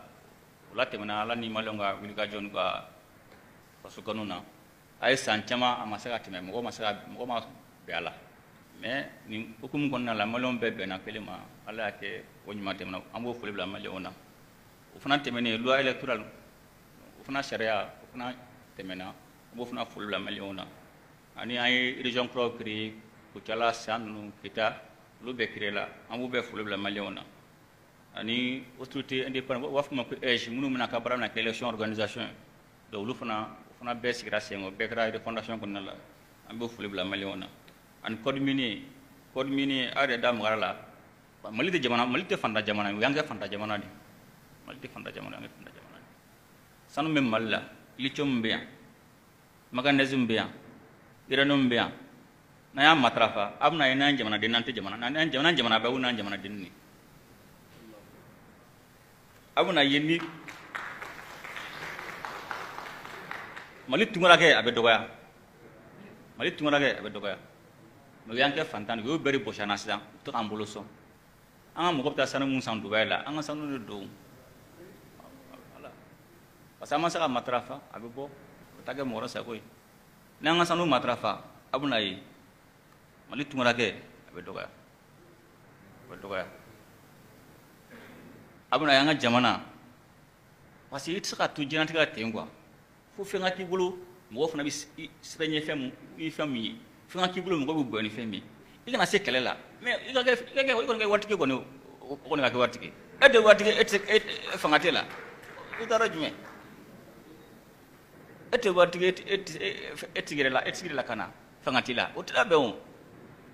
A: o la ala ni maliyɛnw ka wulikajɔ n'u ka faso kanu na a ye san caman a ma se ka tɛmɛ mɔgɔ ma se ka mɔgɔ ma bɛn a la mais nin hukumu kɔnɔna la maliyɛnw bɛɛ bɛnna kelen ma ala y'a kɛ o ɲuman tɛmɛna an b'o foli bila maliyɛnw na o fana tɛmɛnen loi electoral o fana sariya o fana tɛmɛna an b'o fana foli bila maliyɛnw na ani an ye région kuraw créer ko cala san nunu kita olu bɛɛ kirela an b'u bɛɛ folo bila maliyɛnw na ani autorité indépendante u b'a fɔ ma ko ege minnu bɛna ka baara bɛna kɛ élection organisation donc olu fana o fana bɛɛ sigira sen kɔ bɛɛ kɛra refondation kɔnɔna la an b'o foli bila maliyɛnw na ani code mini code mini aw yɛrɛ da magara la mali tɛ jamana mali tɛ fanta jamana ye o y'an kɛ fanta jamana de mali tɛ fanta jamana ye an kɛ fanta jamana de sanu bɛ mali la lithium bɛ yan manganèse bɛ yan uranium bɛ yan n'a y'a matrafa abna ina ye n'an ye jamana den n'an tɛ jamana n'an jamana jamana bɛɛ ko n'an jamana den ne abuna bɛna mali mali fantan y'o bɛɛ de ambuloso na sisan u tɛ k'an bolo sɔn an abu sanu mun san dubai la anga sanu de do parce que an ma se t'a n'an sanu matrafa abuna mali tun mana kɛ a bɛ dɔgɔya a bɛ dɔgɔya a bɛna y'an ka jamana parce que i tɛ se ka to diɲɛnatigɛ la ten kuwa fo fɛn ka k'i bolo mɔgɔ fana bɛ siran ɲɛ fɛn mun i fɛn mun ye fɛn ka k'i bolo mɔgɔ bɛ bonya ni fɛn min ye i kana se kɛlɛ la mɛ i ka kɛ i kɔni kɛ waritigi kɔni o kɔni ka kɛ waritigi e de waritigi e tɛ e fanga t'e la i taara jumɛn e tɛ waritigi e tɛ e tɛ yɛrɛ la e tɛ yɛrɛ la ka na fanga t'i la o tɛ labɛn o.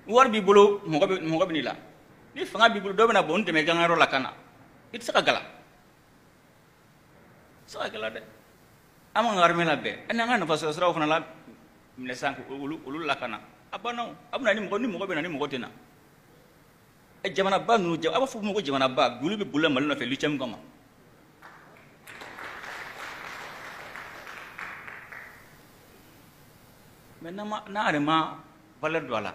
A: war b'i muka mɔgɔ bɛ bi nila n'i fanga b'i bulu do bɛna bon n me ganga ro la kana it saka gala saka gala de amon war me la be ana ngana fa nafasɔrɔ siraw fana la minɛ sisan ulu ulu la kana banna no abuna ni mɔgɔ ni mɔgɔ bɛ ni tena e eh, jamana ba nu ma ko jamanaba n'a arema valeur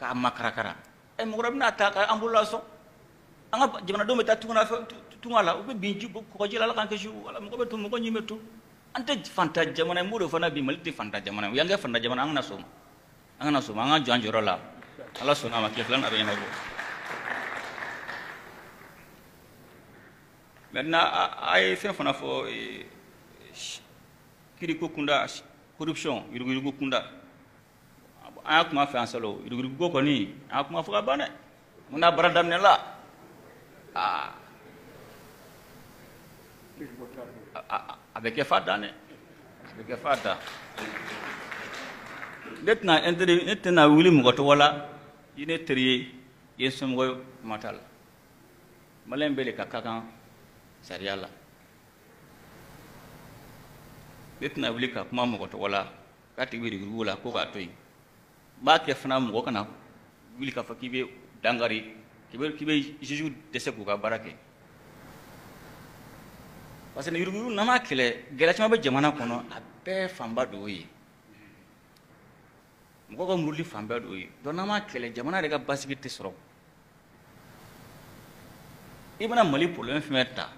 A: ka makara kara e mo rabna ta ka an anga lasɔn an ka tunga tunga la u binju ko ji la k'an ke ala wala mo to mɔgɔ ɲi bɛ to an tɛ jamana mo do fana bi mali tɛ fantan jamana ya nga fanta jamana anga kana anga an anga sɔn an la ala ma ke arena go menna fana kiriko kunda corruption kunda an y'a kuma fɛ an salo yuruguyuruguko kɔni an y'a kuma fɔ ka ban dɛ mun n'a baara daminɛla aa a bɛ kɛ fa dan dɛ a bɛ kɛ fa dan ne tɛna intérêt ne tɛna wuli mɔgɔ tɔgɔ la i ne teri ye i ye somɔgɔ ye kuma t'a la maliyɛn bɛɛ de ka kan sariya la ne tɛna wuli ka kuma mɔgɔ tɔgɔ la k'a tigi bɛ yurugu la ko k'a to yen b'a kɛ fana mɔgɔ kana wuli k'a fɔ k'i bɛ dangari k'i bɛ k'i bɛ juge dɛsɛ k'u ka baara kɛ parce que yuruguyurugu n'an b'a kɛlɛ gɛlɛya caman bɛ jamana kɔnɔ a bɛɛ fanba de y'o ye mɔgɔw ka muruli fan de y'o ye donc n'an b'a kɛlɛ jamana yɛrɛ ka basigi tɛ sɔrɔ i bɛna mali problème fɛn fɛn ta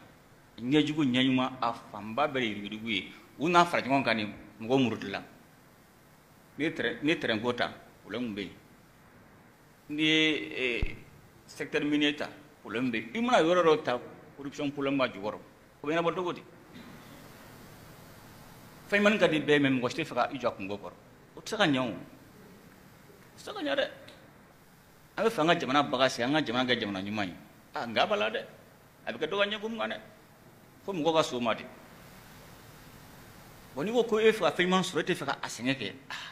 A: ɲɛjugu ɲɛɲuman a fanba bɛɛ ye yuruguyurugu ye u n'a fara ɲɔgɔn kan de mɔgɔ murutila ne ye tɛrɛn ko ta problème bɛ yen n'i ye secteur minier ta problème bɛ yen i mana ta corruption problème b'a jukɔrɔ o bɛ ɲɛnabɔ cogo di fɛn ka di bɛɛ mɛ mɔgɔ si tɛ i jɔ a kungo o tɛ se ka ɲɛ o tɛ se ka jamana baga sigi an jamana kɛ jamana ɲuman ye a nka b'a la dɛ ka ɲɛko mun kan fo mɔgɔw ka so ma de bon ko ko e bɛ fɛ ka fɛn ɲuman sɔrɔ a sɛgɛn kɛ ah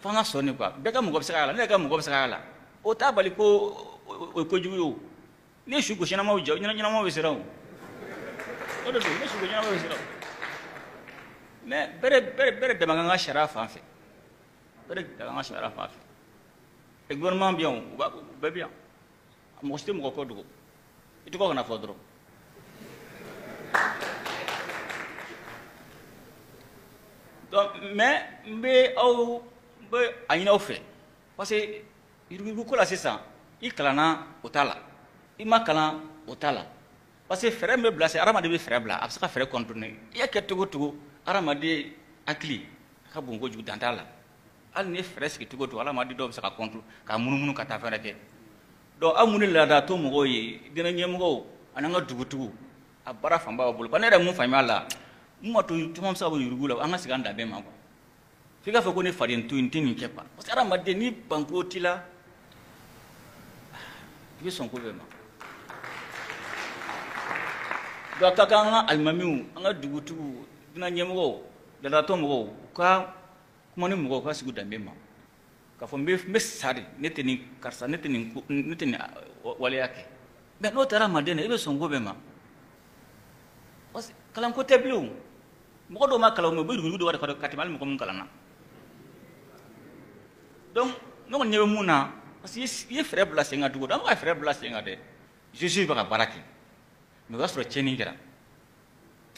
A: f'an ka sɔn nin bɛɛ ka mɔgɔ bɛ se k'a la ne yɛrɛ ka mɔgɔ bɛ se k'a la o t'a bali ko o ye kojugu ye o ne su gosi ɲɛnamaw ja ɲɛnamaw bɛ siran o o de don ne su gosi ɲɛnamaw bɛ siran o mɛ bɛrɛ bɛrɛ bɛrɛ dama ka kan ka sariya fan fɛ bɛrɛ dama ka kan ka sariya fan fɛ ɛ gouvernement bɛ yan o u b'a bɛɛ bɛ yan mɔgɔ si tɛ mɔgɔ kɔ dogo i tɔgɔ kana fɔ dɔrɔn donc mais n bɛ aw n bɛ a ɲinɛ aw fɛ parce que yuruguyuruguko la sisan i kalanna o t'a la i ma kalan o t'a la parce que fɛɛrɛ min bɛ bila se hadamaden bɛ fɛɛrɛ bila a bɛ se ka fɛɛrɛ kɔntone i y'a kɛ cogo o hadamaden hakili a ka bon kojugu dan t'a la hali ni fɛɛrɛ sigi cogo o hadamaden dɔw bɛ se ka kɔntro k'a munumunu ka taa fɛɛrɛ kɛ donc aw mun ni laada to mɔgɔw ye diinɛ ɲɛmɔgɔw ani an ka dugutigiw a baara fanba b'a bolo ne yɛrɛ mun faamuya la mun b'a to caman bɛ se ka bɔ yurugu la an ka segin an danbe ma quoi f'i k'a fɔ ko ne faden to in tɛ nin kɛ kuwa parce que hadamaden ni banko t'i la i bɛ sɔn ko bɛɛ ma donc a ka kan an ka alimamiw an ka dugutigiw dunan ɲɛmɔgɔw ladalatɔ mɔgɔw u ka kuma ni mɔgɔw ka sigi u danbe ma k'a fɔ n bɛ n bɛ sa de ne tɛ nin karisa ne tɛ nin ko ne tɛ nin waleya kɛ mɛ n'o taara maden na i bɛ sɔn ko bɛɛ ma parce que kalanko tɛ bilen o mɔgɔ dɔw ma kalan o mɛ u bɛ yurugu yurugu dɔ wɛrɛ ka tɛmɛ hali mɔgɔ min kalanna donc ne kɔni ɲɛ bɛ mun na parce que i ye fɛɛrɛ bila sen kan cogo di an bɛ ka fɛɛrɛ bila sen kan dɛ juge bɛ ka baara kɛ mais o y'a sɔrɔ tiɲɛni kɛra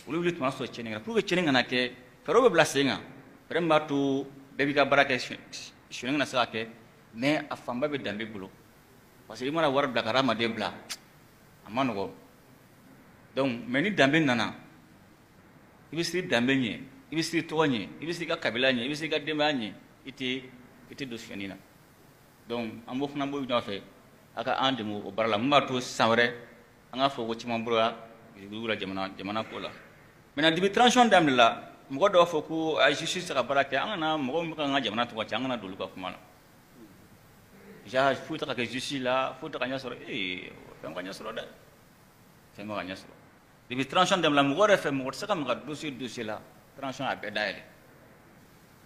A: olu wuli tuma y'a sɔrɔ tiɲɛni kɛra pour que tiɲɛni kana kɛ fɛɛrɛw bɛ bila sen kan fɛɛrɛ min b'a to bɛɛ b'i ka baara kɛ suɲɛni kana se ka kɛ mais a fanba bɛ danbe bolo parce que i mana wari bila ka hadamaden bila a ma nɔgɔ donc mais ni danbe nana i bɛ siri danbe ɲɛ i bɛ siri tɔgɔ ɲɛ i bɛ siri i ka kabila ɲɛ i bɛ siri i ka denbaya ɲɛ i tɛ ite dosiyani na don ambo b'o fana b'o ɲɔgɔn fe aka ande mo o baara la to sawre anga fo k'a fɔ ko caman bɔra la jamana jamana ko la maintenant depuis transition dam la mo do fo fɔ ko a justice sa bara ke anga na mo mo min bɛ ka ka jamana tɔgɔ cɛ an kana don olu ka kuma na ja fu ta ka kɛ la fu ta ka ɲɛ e ee fɛn ka ɲɛ sɔrɔ dɛ fɛn ka ɲɛ sɔrɔ depuis transition daminɛ mɔgɔ yɛrɛ fɛ mɔgɔ tɛ se ka maga dusi dossier la transition a be bɛɛ bi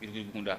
A: birikibirikunda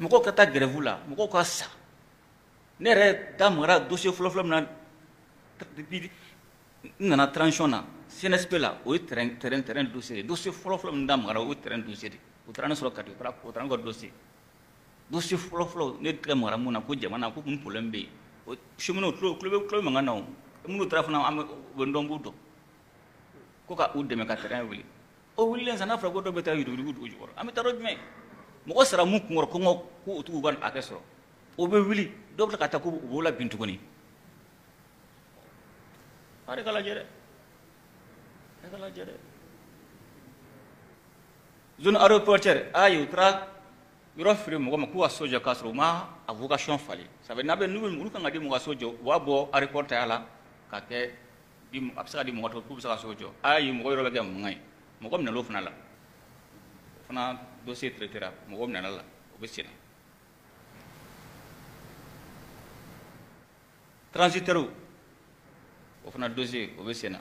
A: mɔgɔw ka taa gɛrɛfu la mɔgɔw ka sa ne yɛrɛ da magara dosiye fɔlɔfɔlɔ min na depuis n nana transition na cnsp la o ye terrain terrain terrain dossier de dossier fɔlɔfɔlɔ min da magara o ye terrain dossier de o taara ne sɔrɔ kati o taara o taara ne ka dossier dossier fɔlɔfɔlɔ ne tɛgɛ magara mun na ko jamana ko mun problème bɛ yen o cheminot tulo tulo bɛ tulo bɛ mankan na o minnu taara fana an bɛ u bɛ dɔn b'u dɔn ko ka u dɛmɛ ka terrain wuli o wulilen sa n'a fɔra ko dɔ bɛ taa yurugu yurugu dugu jukɔrɔ an bɛ taa yɔrɔ jumɛn mɔgɔ sara mun kun kɔrɔ ko n ka ka hakɛ sɔrɔ o bɛ wuli dɔw bɛ ka taa ko u b'o labin tuguni a de ka lajɛ dɛ a ka lajɛ dɛ zone aéroportière ayi u taara yɔrɔ feere mɔgɔ ma k'u ka so jɔ k'a sɔrɔ u ma a vocation falen ça fait n'a bɛ n'u kan ka di mɔgɔ ka so jɔ u b'a bɔ aéroportaya la k'a kɛ a bɛ se ka di mɔgɔ tɔ k'u bɛ se ka so jɔ ayi mɔgɔ yɔrɔ bɛ kɛ mankan ye mɔgɔ minɛ l'o fana la o fana dosi site retirable mɔgɔ bɛ na la o bɛ dosi transitɛriw o fana dossier o bɛ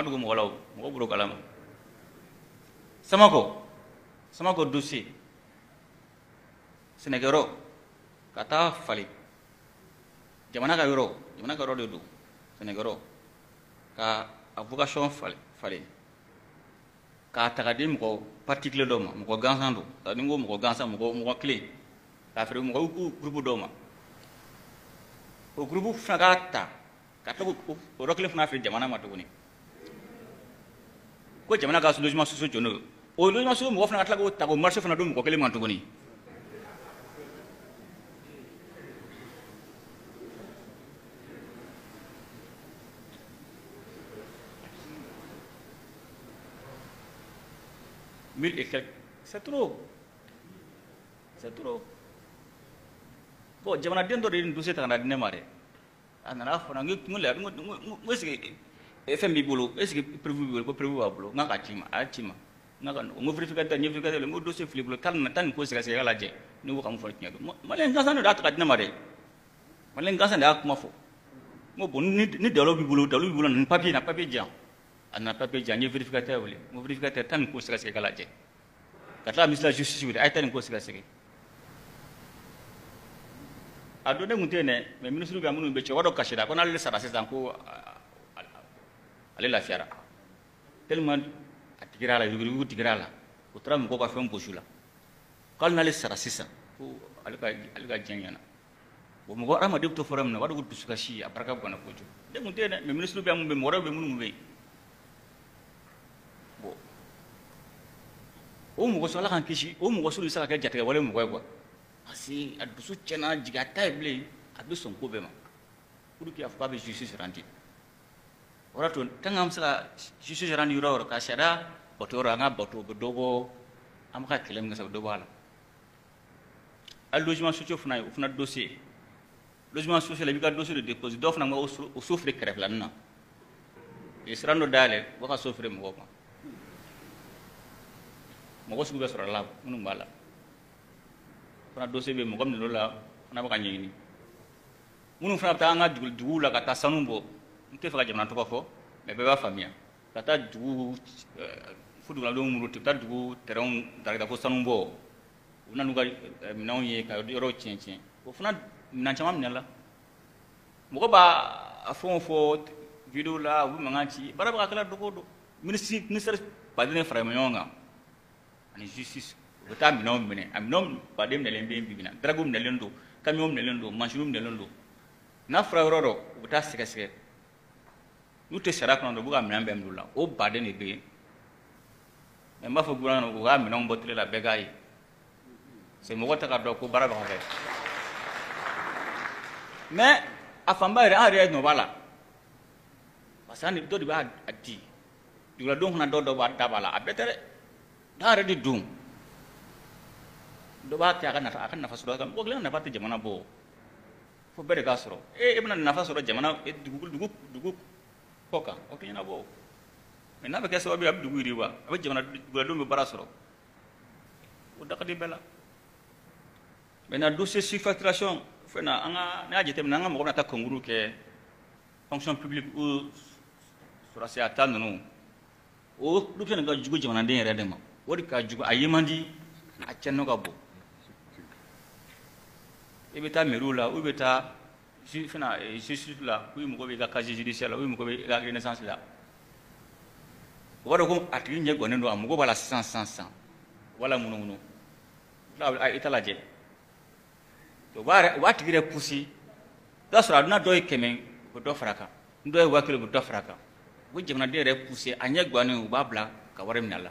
A: buruk alam. kalama samako samako dossier senegoro ka fali. jamana ka yɔrɔ jamana ka yɔrɔ k'a taga di mɔgɔ patikile dɔ ma mɔgɔ gansan don ka ni n ko mɔgɔ gansan mɔgɔ kelen k'a feere mɔgɔ gurupu dɔw ma o gurupu fana k'a ta ka taga o yɔrɔ kelen fana feere jamana ma tuguni ko jamana ka logement soso jɔlen don o logement soso mɔgɔ fana ka tila k'o ta k'o marché fana don mɔgɔ kelen ma tuguni 2000 et quelques. C'est trop. C'est trop. Bon, jamana den do den dossier tangana dine mare. Anana fona ngi ngula ngi ngi FM bi bulu, est-ce que prévu bulu ko prévu wa bulu ngaka chima, a kan? Ngaka ngo verificateur ni verificateur ngo dossier fli bulu kalma tan ko sika sika laje. Ni wo kam fo tinya do. Malen gasan do ataka dine mare. Malen gasan da kuma fo. Ngo bon ni ni dalo bi bulu, dalo bi bulu ni papier na papier a ah, nana papiye di yan n ye vérificateur wele n ko vérificateur taa nin ko sɛgɛsɛgɛ ka lajɛ ka tila ka la justice wele ah, ah, a ye taa nin ko sɛgɛsɛgɛ a don ne tun tɛ yen dɛ mɛ minisiri bɛ yan minnu bɛ cɛ o b'a dɔn kasira ko n'ale sara sisan ko ale lafiyara tellement a digira a la yuruguyurugu digira a la o taara mɔgɔw ka fɛn gosi la k'ale n'ale sara sisan ko ale ka ale ka diɲɛ ɲɛna bon mɔgɔ hadamaden bɛ to fɔra min na o b'a dɔn ko dusukasi a barika bonyana kojugu ne tun tɛ yen dɛ mɛ minisiri bɛ yan mun bɛ yen mɔgɔ wɛrɛw bɛ minnu bɛ yen o mɔgɔ sugu ala k'an kisi o mɔgɔ sugu bɛ se ka kɛ jatigɛ mɔgɔ ye kuwa parce que a dusu tiɲɛna jigin a ta ye bilen a bɛ sɔn ko bɛɛ ma pour que a fɔ k'a bɛ justice rendre o de y'a to tant que bɛ se ka justice rendre yɔrɔ o yɔrɔ ka sariya bato yɔrɔ an ka bato o bɛ dɔ bɔ an bɛ ka kɛlɛ min kɛ sa o bɛ dɔ bɔ a la hali logement sociaux fana o fana dossier logement social i b'i ka dossier de déposer dɔw fana bɛ o so kɛrɛfɛlanin na u ye siran dɔ dayɛlɛ u b'a ka so mɔgɔw ma mɔgɔ sugu bɛɛ sɔrɔla minnu b'a eh, la fana dose bɛ mɔgɔ min la fana bɛ ka ɲɛɲini minnu fana bɛ taa an ka duguw la ka taa sanu bɔ n tɛ fɛ ka jamana tɔgɔ fɔ mɛ bɛɛ b'a faamuya ka taa dugu fo duguladenw muru u bɛ taa dugu tɛrɛnw daraka ko sanu bɔ u bɛ na n'u ka minɛnw ye ka yɔrɔw tiɲɛ tiɲɛ o fana minɛn caman minɛ la mɔgɔ b'a fɛn o fɔ video la u bɛ mankan ci baara bɛ ka kɛla dogo don minisiri minisɛri baden de ɲɔgɔn kan ani justice u bɛ taa minɛnw minɛ a minɛnw baden minɛlen bɛ bi bi na daragu minɛlen don kamiyɔn minɛlen don mansiniw minɛlen don n'a fɔra yɔrɔ dɔ u bɛ taa sɛgɛsɛgɛ n'u tɛ sariya kɔnɔ dɔn u b'u ka minɛn bɛɛ minɛ u la o baden de bɛ yen mɛ n b'a fɔ gouvernement u ka minɛnw bɔ tile la bɛɛ k'a ye parce que mɔgɔ tɛ k'a dɔn ko baara b'an fɛ mais a fanba yɛrɛ an yɛrɛ nɔ b'a la parce que dɔ de b'a di duguladenw dari di dung do ba ta kana akan nafas sura kan oglan na fatte jamana bo fo bere gasro e eh, ibn eh, nafa sura jamana e eh, dugu dugu dugu poka o na bo men na be ka sababu ab dugu riwa ab jamana dugu do be barasro o da dakadi bela men na dossier sifatration fo na anga na jete na nga mo na ta konguru ke fonction publique ou sur se atal nunu o oh, dugu ne ga jugu jamana den yɛrɛ de ma wadi ka jugu a ye man di a cɛnni ka bon i bɛ taa mɛriw la u bɛ taa fana justice la u mɔgɔ bɛ i ka casier judiciaire la u mɔgɔ bɛ i ka renaissance la o b'a dɔn ko a tigi ɲɛ gɔnnen don a mɔgɔ b'a la sisan sisan sisan wala munumunu i t'a lajɛ u b'a yɛrɛ u b'a tigi yɛrɛ pousser i b'a sɔrɔ a n'a dɔ ye kɛmɛ u bɛ dɔ far'a a kan ni dɔ ye waa kelen u bɛ dɔ far'a a kan u bɛ jamanaden yɛrɛ pousser a ɲɛ gɔnnen u b'a bila ka wari minɛ a la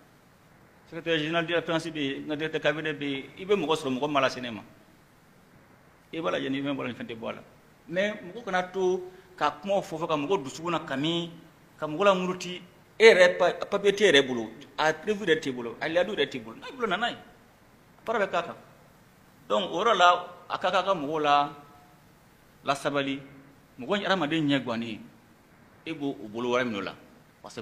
A: secrétaire général de la finance bɛ yen nka directeur cabinet bɛ yen i bɛ mɔgɔ sɔrɔ mɔgɔ min b'a lase ne ma i b'a lajɛ ni fɛn bɔra ni fɛn tɛ mais mɔgɔ kana to ka kumaw fɔ fɔ ka mɔgɔ dusukun na kami ka mɔgɔ la muruti e yɛrɛ papier t'e yɛrɛ bolo a preuve yɛrɛ t'e bolo a liyadu yɛrɛ t'e bolo n'a y'i bolo nana ye baara bɛ k'a kan la a ka kan la lasabali mɔgɔ hadamaden ɲɛ guwanen e b'o bolo wɛrɛ minɛ o la parce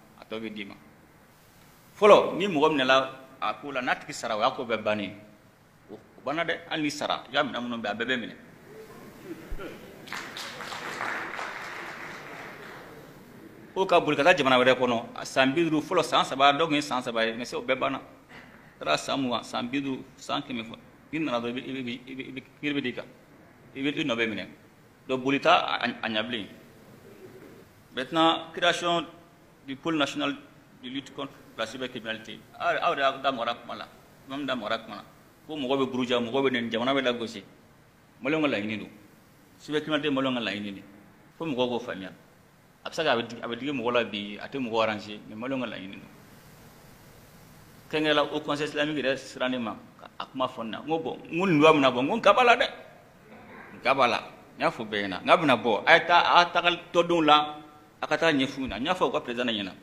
A: dɔ bɛ d'i ma fɔlɔ ni mɔgɔ minɛla a ko la n'a tigi sara o y'a ko bɛɛ bannen o banna dɛ hali ni sara i ka minɛn minnu bɛ a bɛɛ bɛ minɛ o ka boli ka taa jamana wɛrɛ kɔnɔ san bi duuru fɔlɔ san saba dɔw tun ye san saba ye mɛ se o bɛɛ banna taara san mugan san bi duuru san kɛmɛ fɔ n'i nana dɔrɔn i bɛ i bɛ i bɛ kiiri bɛ d'i kan i bɛ i nɔ bɛ minɛ donc boli t'a a ɲabilen maintenant création du pôle national de lutte contre la cybercriminalité aw de da magara kuma la imam da magara kuma na ko mɔgɔ bɛ buruja mɔgɔ bɛ nɛni jamana bɛ lagosi maliyɛnw ka laɲini don cybercriminalité maliyɛnw ka laɲini de fo mɔgɔw k'o faamuya a bɛ se ka a bɛ digi mɔgɔ la bi a tɛ mɔgɔ arranger mais maliyɛnw ka laɲini don kɛnkɛla o conseil islamique yɛrɛ siran ne ma a kuma fɔ na n ko bɔn n ko nin don a bɛna bɔ n ko n b'a la dɛ b'a la n y'a fɔ bɛɛ ɲɛna bɛna bɔ a ye taa a taga tɔdenw la a ka taa ɲɛf'u ɲɛna n y'a fɔ ka président ɲɛna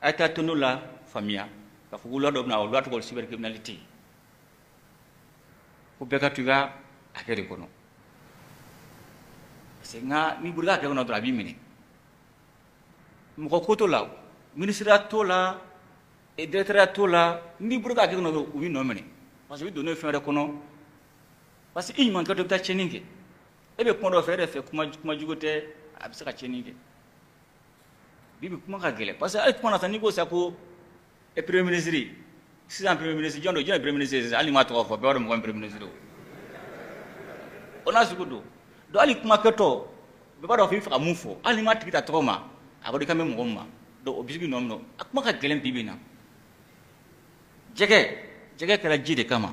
A: a taa tondo la k'a fɔ dɔ na o loi tɔgɔ cyber ko bɛɛ ka to i ka de kɔnɔ parce nka n'i bolila hakɛ kɔnɔ a b'i minɛ mɔgɔ t'o la minisiriya t'o la t'o la n'i bolila hakɛ kɔnɔ u b'i nɔ minɛ parce que i bɛ ye fɛn wɛrɛ kɔnɔ parce que i ɲumankɛ dɔ bɛ taa tiɲɛni kɛ e bɛ kuma dɔ fɛ e yɛrɛ fɛ kuma jugu tɛ a bɛ se ka tiɲɛni kɛ bi bi kuma ka gɛlɛn parce que hali kuma na sa n'i ko sa ko premier ministre sisan premier ministre jɔn don jɔn ye premier ministre sisan hali n'i ma tɔgɔ fɔ bɛɛ b'a dɔn mɔgɔ premier ministre o o n'a sugu don donc hali kuma kɛtɔ bɛɛ b'a dɔn k'i fɛ ka mun fɔ hali n'i ma tigi ta tɔgɔ ma a ka mɔgɔ min ma donc o bisigi nɔ min na a kuma ka gɛlɛn bi na jɛgɛ jɛgɛ kɛra ji de kama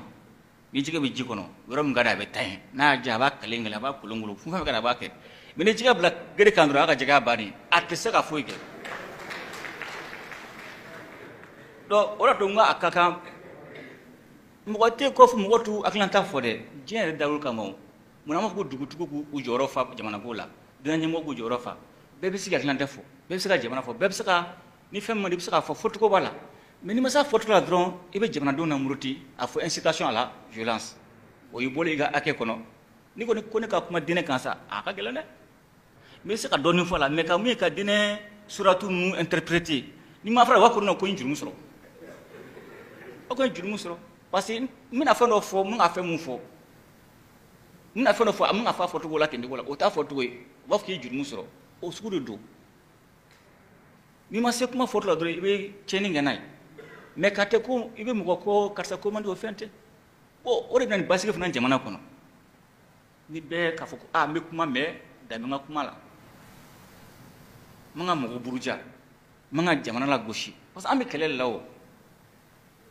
A: ni jɛgɛ bɛ ji kɔnɔ yɔrɔ min ka di a bɛ n'a y'a diya a b'a kalen kelen a b'a kolon kolon fɛn fɛn ka di a b'a kɛ mɛ ni jɛgɛ bila gere kan dɔrɔn a ka jɛgɛ bannen a tɛ se ka foyi kɛ donc o de to n ka a ka kan mɔgɔ tɛ ko fɔ mɔgɔ t'u hakilanta fɔ dɛ diɲɛ yɛrɛ daburu kama o munna an b'a fɔ ko dugutigi k'u jɔyɔrɔ fa jamanako la dunan ɲɛmɔgɔ k'u jɔyɔrɔ fa bɛɛ bɛ se ka hakilanta fɔ bɛɛ bɛ se ka jamana fɔ bɛɛ bɛ se ka ni fɛn min man di i bɛ se k'a fɔ fɔcogo b'a la mɛ n'i ma se a fɔcogo la dɔrɔn i bɛ jamanadenw na muruti a fɔ incitation à la violence o y'i bɔlen i ka hakɛ kɔnɔ ni kɔni ko ne ka kuma diinɛ kan sa a ka gɛlɛn dɛ n bɛ se ka dɔɔnin fɔ a la mɛ ka mun ye ka diinɛ suratu ninnu interpréter n'i ma fara u b'a fɔ ko n ye juru min sɔrɔ aw ka jurumu sɔrɔ parce que n bɛna fɛn dɔ fɔ n bɛ ka fɛn mun fɔ n bɛna fɛn dɔ fɔ a man fɔ a fɔcogo la ten cogo la o t'a fɔcogo ye u b'a fɔ k'i ye jurumu sɔrɔ o sugu de don n'i ma se kuma fɔcogo la dɔrɔn i bɛ tiɲɛni kɛ n'a ye mɛ ka tɛ ko i bɛ mɔgɔ ko karisa ko man di o fɛn tɛ bon o de bɛ na nin basigi fana jamana kɔnɔ ni bɛɛ k'a fɔ ko aa n bɛ kuma mɛ dan bɛ n ka kuma la n man ka mɔgɔ buruja n man ka jamana lagosi parce que an bɛ kɛlɛ de la o.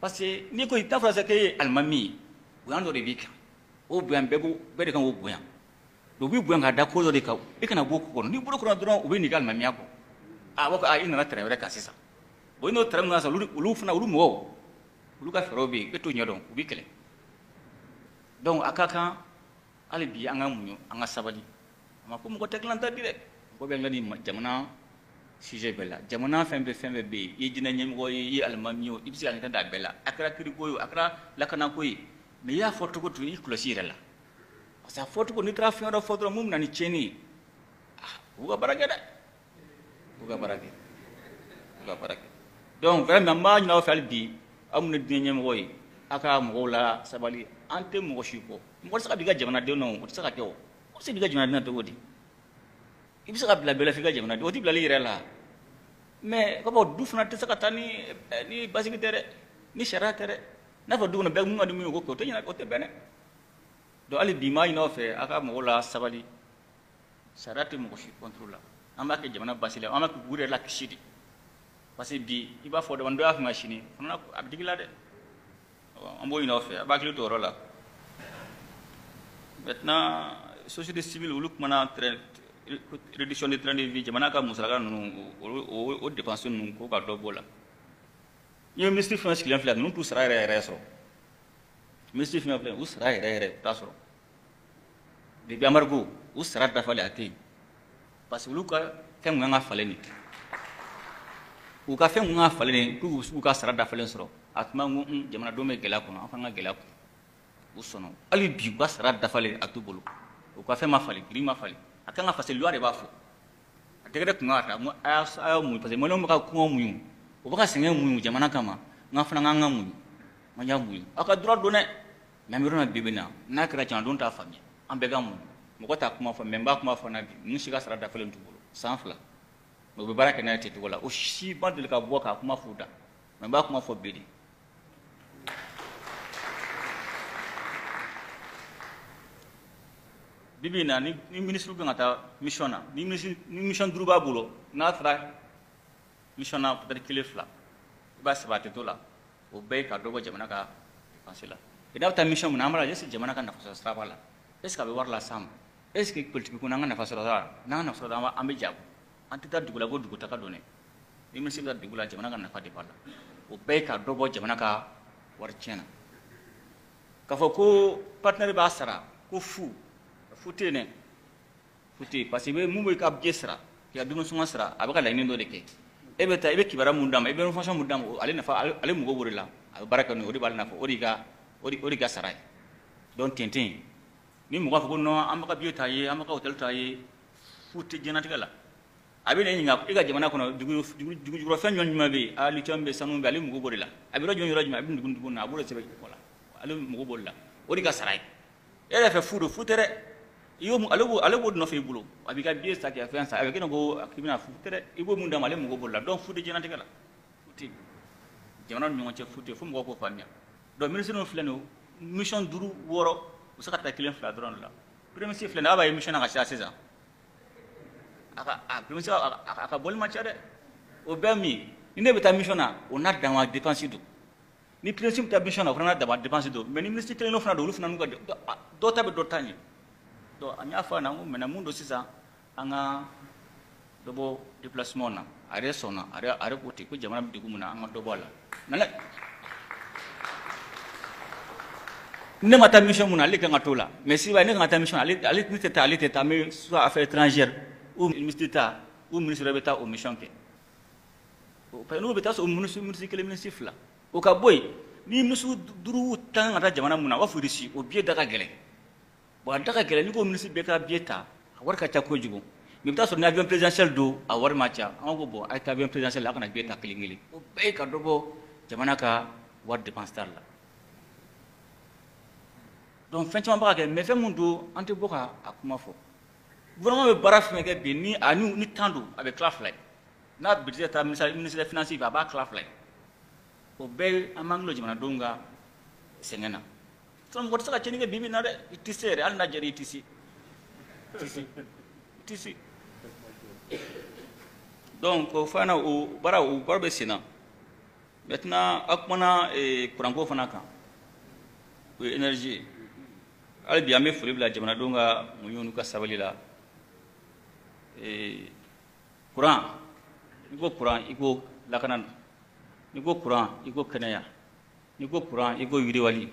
A: parce que n'i ko n'a fɔra sisan ye alimami bonya dɔ de b'i kan o bonya bɛɛ b'o bɛɛ de kan k'o bonya u b'i bonya k'a da ko dɔ de kan e kana bɔ kɔnɔ n'i bolo kɔnɔ dɔrɔn u bɛ n'i ka alimamiya kɔ a b'a fɔ ah, ah, a i nana tɛrɛ wɛrɛ kan sisan bon i n'o tɛrɛ min na sisan olu olu fana olu mɔgɔw olu ka fɛɛrɛw bɛ yen e t'o ɲɛdɔn u b'i kɛlɛ donc a ka kan hali bi an ka muɲu an ka sabali a ma ko mɔgɔ tɛ tilan ta di dɛ mɔgɔ bɛ n ka jamana sujet bɛɛ la jamana fɛn bɛɛ fɛn bɛɛ bɛ yen i ye jinɛ ɲɛmɔgɔ ye i ye alimami ye i bɛ se ka ɲɛta da a bɛɛ la a kɛra kiriko ye a kɛra lakanako ye mɛ i y'a fɔ cogo cogo i kɔlɔsi yɛrɛ la parce que a fɔ n'i taara fɛn wɛrɛ fɔ dɔrɔn mun bɛ na ni tiɲɛni ye ah, u ka baara kɛ dɛ u ka baara kɛ u ka baara kɛ donc vraiment n b'a ɲini fɛ hali bi aw minnu ye diinɛ ɲɛmɔgɔ ye aw ka mɔgɔw la sabali an tɛ mɔgɔ si kɔ mɔgɔ tɛ se ka bin ka jamanadenw na o tɛ se ka kɛ o o tɛ se ka ka jamanadenw na cogo di i bɛ se ka bila bɛɛ la f'i ka jamana o t'i bilali yɛrɛ la mɛ ka bɔ du fana tɛ se ka taa ni eh, ni basigi tɛ dɛ ni sariya tɛ dɛ n'a fɔ du kɔnɔ bɛɛ mun ka di min ye o kɛ o tɛ ɲɛna o tɛ bɛn dɛ donc hali bi n b'a ɲini aw fɛ a ka mɔgɔw la sabali sariya tɛ mɔgɔ si kɔntoro la an b'a kɛ jamana basi la an b'a kɛ k'u yɛrɛ lakisi de parce que bi i b'a fɔ dama dɔ y'a fanga sini fana a bɛ digi la dɛ an b'o ɲini aw fɛ a b'a hakili to o yɔrɔ la maintenant société civile olu kumana très réduction de train de vie jamana ka musaka ninnu o dépense ninnu ko ka dɔ b'o la n ye minisiri fɛn sigilen filɛ ninnu t'u sara yɛrɛ yɛrɛ sɔrɔ minisiri fɛn filɛ u sara yɛrɛ yɛrɛ t'a sɔrɔ depuis amarigo u sara dafalen a tɛ yen parce que olu ka fɛn kun kan ka falen de u ka fɛn kun kan ka falen de k'u k'u ka sara dafalen sɔrɔ a tun b'a ko n jamanadenw bɛ gɛlɛya kɔnɔ an fana ka gɛlɛya kun u sɔnna hali bi u ka sara dafalen a t'u bolo u ka fɛn ma falen kiri ma falen a kan ka faseli loi de b'a fɔ a tɛgɛ de kun ka ta a y'a muɲu parce que maliyɛnw bɛ ka kɔngɔ muɲu u bɛ ka sɛgɛn muɲu jamana kama n ka fana k'an ka muɲu an y'a muɲu aw ka droit don dɛ mɛ an bɛ yɔrɔ min na bi bi in na n'a kɛra tiɲɛ don t'a faamuya an bɛɛ ka muɲu mɔgɔ t'a kuma fɔ mɛ n b'a kuma fɔ na bi ninnu si ka sara dafalen t'u bolo san fila mɛ u bɛ baara kɛ n'a ye ten cogo la o si ma deli ka bɔ k'a kuma f'u da mɛ n b'a kuma fɔ bi de bibi na ni ministre bi ka taa mission na ni ministre ni mission duuru b'a bolo n'a taara mission na peut-être kile fila i b'a sabati to la o be ka dogo jamana ka dépense la i n'a bɛ mission mun na an b'a jamana ka nafa sɔrɔ sira b'a la est ce que a bɛ wari las'a ma est ce que politique ko n'an ka nafa sɔrɔ sira n'an ka nafa sɔrɔ sira an bɛ jago an tɛ taa dugu dugu ta ka done ni ministre bɛ dugula jamana ka nafa de b'a la o be ka dogo jamana ka war tiɲɛ k'a fɔ ko partenaire b'a sara ko fu fute ne fute parce que i bɛ ka je sara k'i suma sara a bɛ ka de kɛ e bɛ taa i bɛ kibaruya mun d'a ma i bɛ information mun d'a ma ale ale mago b'o la a bɛ n'o ye o de b'ale nafa o de ka o de o de ni mɔgɔ fɔ ko non an ka biye ye an ka hôtel ta ye fu tɛ diɲɛnatigɛ la a bɛ e ɲininka e ka jamana kɔnɔ dugu dugu jukɔrɔ fɛn jumɛn jumɛn bɛ yen aa sanu bɛ ale mago b'o la a bɛ yɔrɔ jumɛn yɔrɔ jumɛn a bɛ na a b'o de wala ale mago b'o la o de ka e yɛrɛ fɛ fu don fu ale b'o ale b'o nɔfɛ i bolo a b'i ka biye sa k'i ka fɛn sa a bɛ kɛ ne ko k'i bɛna fu tɛ dɛ i b'o mun d'a ma ale mago b'o la donc fu tɛ diɲɛnatigɛ la fu tɛ jamana ni ɲɔgɔn cɛ fu tɛ fo mɔgɔw k'o faamuya donc minisiri min filɛ nin ye mission duuru wɔɔrɔ u bɛ se ka taa kelen fila dɔrɔn de la premier filɛ nin ye a b'a ye mission na ka caya sisan a ka a premier ministre a ka bɔli ma ca dɛ o bɛɛ min ye ni ne bɛ taa mission na o n'a dama dépense don ni premier bɛ taa mission na o fana n'a dama dépense don mais ni ministre kelen dɔ fana don olu fana n'u ka dɔ ta bɛ dɔ ta ɲɛ donc an y'a fɔ a ɲɛna n ko mɛnɛ mun don sisan an ka dɔ bɔ déplacement na a yɛrɛ sɔnna a yɛrɛ a yɛrɛ ko ten ko jamana bɛ degun min na an ka dɔ bɔ a la na ne ne ma taa mission mun na ale kan ka t'o la mais Siba ne kan ka taa mission ale ale ne tɛ taa ale tɛ taa n bɛ soit affaires étrangères ou ministre d'État ou ministre wɛrɛ bɛ taa o mission kɛ parce que n'o bɛ taa sɔrɔ ministre ministre kelen ministre fila o ka bɔ yen ni ministre duuru tan ka taa jamana mun na o b'a fɔ o b'a fɔ o biye da ka gɛlɛn. wa da ka gɛlɛ n'i ko minisi bɛɛ ka biye ta a wari ka ca kojugu mɛ i bɛ taa sɔrɔ ni avion présidentiel don a wari ma ca an ko bɔn a ye avion présidentiel la a kana biye ta kelen kelen o bɛɛ ka dɔ bɔ jamana ka wari dépense ta la donc fɛn caman b'a kɛ mais fɛn min don an tɛ bɔ ka a kuma fɔ gouvernement bɛ baara fɛn kɛ bi ni a ni ni temps don a bɛ tila fila ye n'a budget ta ministère finance fɛ a b'a tila fila ye o bɛɛ an b'an kulo jamanadenw ka sɛgɛn na sam wata saka cenige bibi nare tisere al najeri tisi tisi tisi donc o fana o bara o bara bɛ senna maintenant a kumana eh, kuranko fana kan o ye énergie bi an bɛ foli bila jamanadenw ka n'u ka sabali la kuran eh, n'i ko kuran i ko lakana n'i ko kuran i ko kɛnɛya n'i ko kuran i ko wali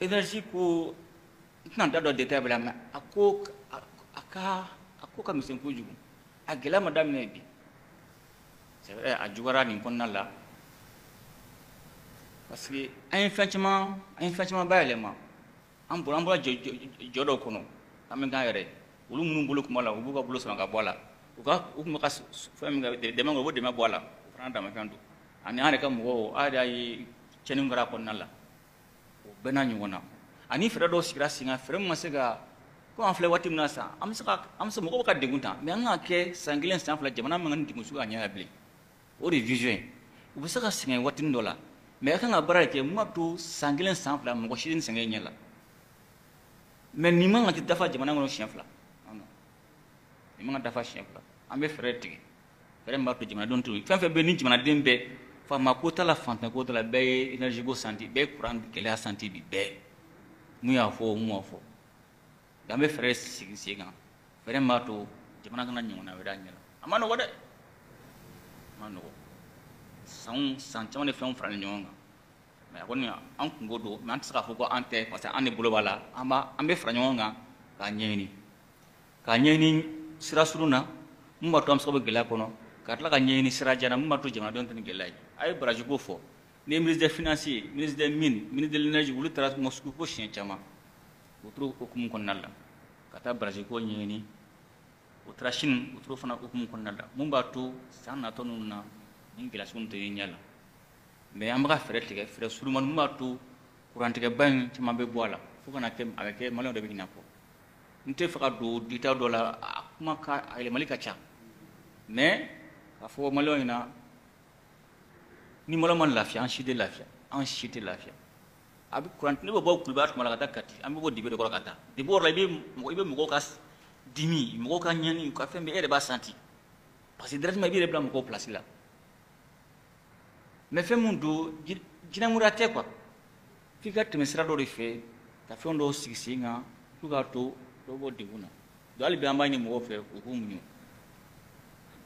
A: énergie ko n da dɔ detail bɛɛ la mɛ a ko a ka a ko ka misɛn kojugu a bi c'est vrai a juguyara nin kɔnɔna la parce que an ye fɛn caman an ye fɛn caman bayɛlɛma an bɔra an bɔra jɔ jɔ dɔ kɔnɔ an bɛ k'an yɛrɛ olu minnu bolo kuma la u ka u ka u tun bɛ ka fɛn min kɛ dɛmɛ kɛ u bɛ dɛmɛ bɔ ani ka mɔgɔw a yɛrɛ y'a ye tiɲɛni la bɛna ɲɔgɔnna ani fira do sigira singa kan fɛɛrɛ min ma an filɛ wati min na am saka am se ka ka degun me an ake kɛ san kelen jamana man ka nin degun sugu a o de vision u bɛ singa ka sɛgɛn waatinin a kan ka baara de kɛ mun b'a san kelen san fila la man dafa jamana kɔnɔ siɲɛ ano ni man ngati dafa siɲɛ fila am be fɛɛrɛ tigi fɛɛrɛ min b'a to jamanadenw to fɛn fɛn bɛ ni jamana dembe faama ko t'a la fantan ko t'a la bɛɛ ye énergie ko santi bɛɛ ye kuran gɛlɛya santi bi bɛɛ mun y'a fɔ mun ma fɔ nka an bɛ fɛɛrɛ sigi sen kan fɛɛrɛ min b'a to jamana kana ɲɔgɔnna wɛrɛ a ɲɛ la a ma nɔgɔ dɛ a ma nɔgɔ sanw san caman de fɛnw faralen ɲɔgɔn kan mɛ a kɔni an kungo don mɛ an tɛ se k'a fɔ ko an tɛ parce que an de bolo b'a la an b'a an bɛ fara ɲɔgɔn kan k'a ɲɛɲini k'a ɲɛɲini sira surun na mun b'a to an bɛ se ka bɔ gɛlɛya kɔnɔ katla ka ɲɛɲini sira jana na min b'a to jamanadenw tɛ nin gɛlɛya ye a ye baraji ko fɔ ni ye ministre des finances ye ministre des mines ministre de l'énergie olu taara mɔsugu fo siɲɛ caman o tora hokumu kɔnɔna la ka taa baraji ko ɲɛɲini o taara sini o tora fana hokumu kɔnɔna la mun b'a to san natɔ ninnu na nin gɛlɛya sugu ninnu tɛ ye ɲɛ la mais an bɛ ka fɛɛrɛ tigɛ fɛɛrɛ surumani mun b'a to kurantigɛba in caman bɛ bɔ a la fo kana kɛ a bɛ kɛ maliyɛnw de bɛ ɲinɛ a kɔ n tɛ fɛ ka don dita dɔ la a kuma ka a yɛlɛmali ka ca mais K'a fɔ maliyɛnw ɲɛna ni maliyɛnw ma lafiya an si tɛ lafiya an si tɛ lafiya a bɛ kuranɛ ne bɛ bɔ tuma la ka taa Kati an bɛ bɔ de kɔrɔ ka taa yɔrɔ la i bɛ mɔgɔ i bɛ mɔgɔw ka dimi mɔgɔw ka ɲani u ka fɛn bɛɛ e yɛrɛ b'a santi parce que directement i b'i yɛrɛ bila mɔgɔw place la mais fɛn min don tɛ quoi f'i ka tɛmɛ sira dɔ de fɛ ka fɛn dɔw sigi sen kan to dɔ bɔ degun na hali bi an b'a ɲini mɔgɔw fɛ u k'u muɲu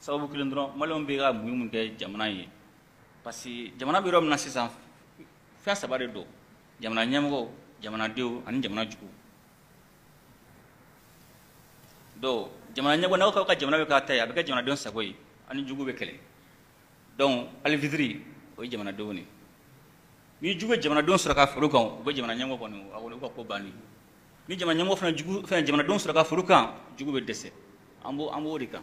A: sababu kelen dɔrɔn maliyɛnw bɛ ka mun mun kɛ jamana ye parce que jamana bɛ yɔrɔ min na sisan fɛn saba de don jamana ɲɛmɔgɔ jamanadenw ani jamana jugu donc jamana ɲɛmɔgɔ n'aw ka jamana bɛ k'a ta ye a bɛ kɛ jamanadenw sago ye ani jugu bɛ kɛlɛ donc alifitiri o ye jamanadenw de ni jugu ye jamanadenw sɔrɔ ka foro kan o bɛ jamana ɲɛmɔgɔ kɔni a kɔni o ka ko bannen ni jamana ɲɛmɔgɔ fana jugu fɛn jamanadenw sɔrɔ ka foro kan jugu bɛ dɛsɛ an b'o an b'o de kan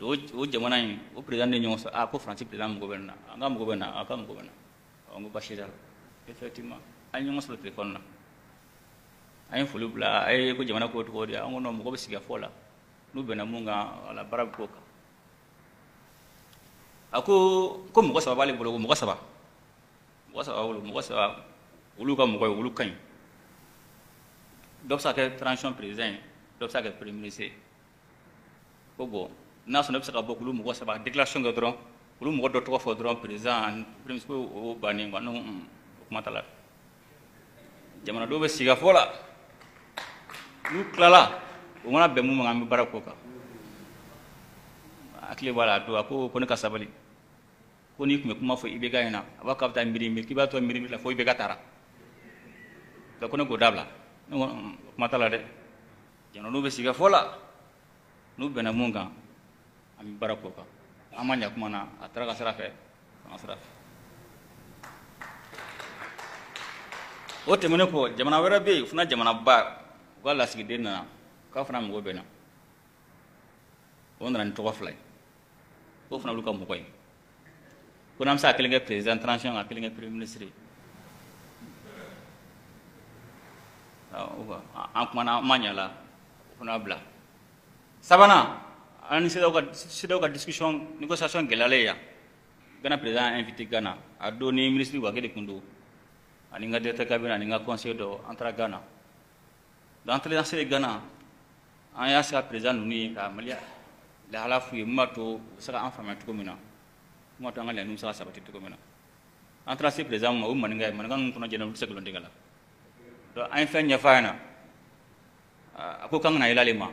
A: o jamana in o président de ɲɔgɔn sɔrɔ a ko faransi président mago bɛ na an ka mago bɛ na a ka mago bɛ na n ko basi t'a la effectivement an ye ɲɔgɔn sɔrɔ téléphone na an ye foli bila a ye ko jamana ko tɔgɔ di an ko nɔn mɔgɔ bɛ sigi ka fɔ la n'u bɛnna mun kan wala baara bɛ k'o kan a ko ko mɔgɔ saba b'ale bolo ko mɔgɔ saba mɔgɔ saba bolo mɔgɔ saba olu ka mɔgɔ ye olu ka ɲi dɔ bɛ se ka kɛ transition président ye dɔ bɛ se ka kɛ premier ministre ko bon n'a sɔrɔ ne bɛ se ka bɔ k'olu mɔgɔ saba déclaration kɛ dɔrɔn olu mɔgɔ dɔ tɔgɔ fɔ dɔrɔn président premier o bannen ah, quoi ne o kuma t'a la jamanadenw bɛ sigi ka fɔ la n'u tilala o mana bɛn mun ma an bɛ baara k'o kan hakili b'a la a don a ko ko ne ka sabali ko n'i tun bɛ kuma fɔ IBK ɲɛna a b'a k'a bɛ taa miiri miiri k'i b'a to miiri miiri la fo IBK taara ko ne k'o dabila ne ko kuma t'a la dɛ jamanadenw bɛ sigi ka fɔ la n'u bɛnna mun kan an bɛ baara k'o kan an ma ɲɛ kuma na a taara ka sira fɛ fanga sira fɛ o tɛmɛnen kɔ jamana wɛrɛ bɛ yen fana jamanaba u ka lasigiden nana k'a fana mɔgɔ bɛ na o nana ni tɔgɔ fila ye o fana olu ka mɔgɔ ye ko n'an bɛ se ka kelen kɛ perezan transition ka kelen kɛ premier ministre ye an kumana an ma ɲɛ a la o fana bila sabanan ani sida ka CEDEAO ka discussion négociation gɛlɛyalen ya. Gana président invité Ghana Ado don ni ministre Wage de kun do ani n ka directeur ani nga ka do dɔ gana taara Ghana donc gana ani an selen Ghana y'a sigi a président ninnu ye ka maliyɛn f'u ye to u bɛ se ka an to sabati na an taara se ma o ye maninka ye maninka ninnu kɔnɔ jɛnna olu tɛ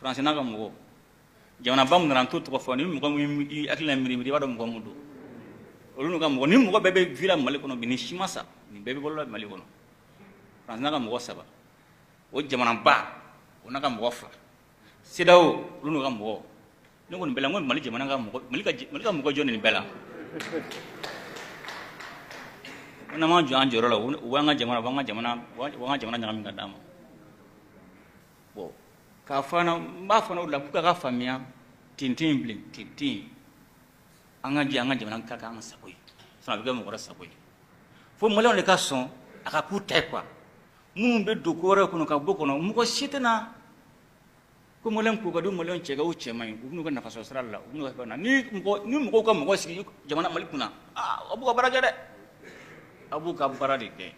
A: france n'a ka jamana jamanaba mun nana n t'o tɔgɔ fɔ ni mɔgɔ min i hakilina miiri miiri i b'a dɔn mɔgɔ mun don olu ka mɔgɔ ni mɔgɔ bɛɛ bɛ vila mali kɔnɔ bi ni si ma sa ni bɛɛ bɛ bɔlɔla mali kɔnɔ faransi n'a mɔgɔ saba o jamanaba o n'a ka mɔgɔ fila sedao olu n'u ka mɔgɔ ne kɔni bɛɛ la n ko mali jamana ka mɔgɔ mali ka mali ka mɔgɔ jɔn nin bɛɛ la ko n'an m'an jɔ an jɔyɔrɔ la u b'an ka jamana u b'an ka jamana u b'an ka jamana ɲagami ka d'an ma bon kafana fana n b'a fana o de la k'u ka ka tintin in tintin an ka jɛ an ka jamana ka kɛ an ka sago ye sinon a fo maliyɛnw on ka sɔn aka ka k'u ta ye quoi minnu bɛ don ko wɛrɛ kɔnɔ ka bɔ kɔnɔ ko si na ko maliyɛn ko ka di maliyɛn on chega o cɛ man ɲi u bɛ n'u ka nafasɔrɔ sira la u n'u ka na ni mɔgɔ ni ko ka ko sigi jamana mali kunna aa ah, aw ka baara kɛ dɛ ka baara de kɛ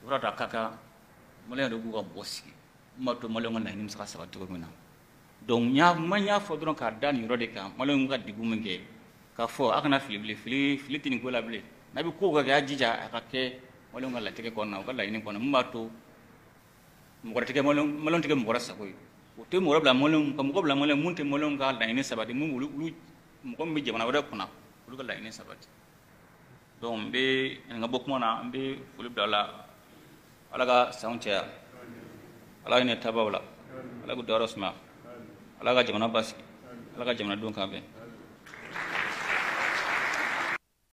A: o de y'a to a ka kan maliyɛn de k'u ka bɔ sigi ma to maliyɛnw ka laɲini bɛ se ka saba na donc y'a ma y'a fɔ k'a da nin de kan maliyɛnw ka degun min k'a fɔ a fili bilen fili fili tɛ nin ko n'a bɛ ko o jija a ka kɛ maliyɛnw ka latigɛ kɔnɔna na u ka laɲini kɔnɔna min b'a to mɔgɔ wɛrɛ tɛ kɛ maliyɛn maliyɛn tɛ kɛ mɔgɔ wɛrɛ sago ye ka mɔgɔ bila sabati mun olu olu mɔgɔ min jamana wɛrɛ kunna olu ka laɲini sabati donc n bɛ n ka bɔ la ala ka ala hinɛ tabaw la ala k'u dayɔrɔ suma ala ka jamana basigi ala ka jamanadenw kan bɛn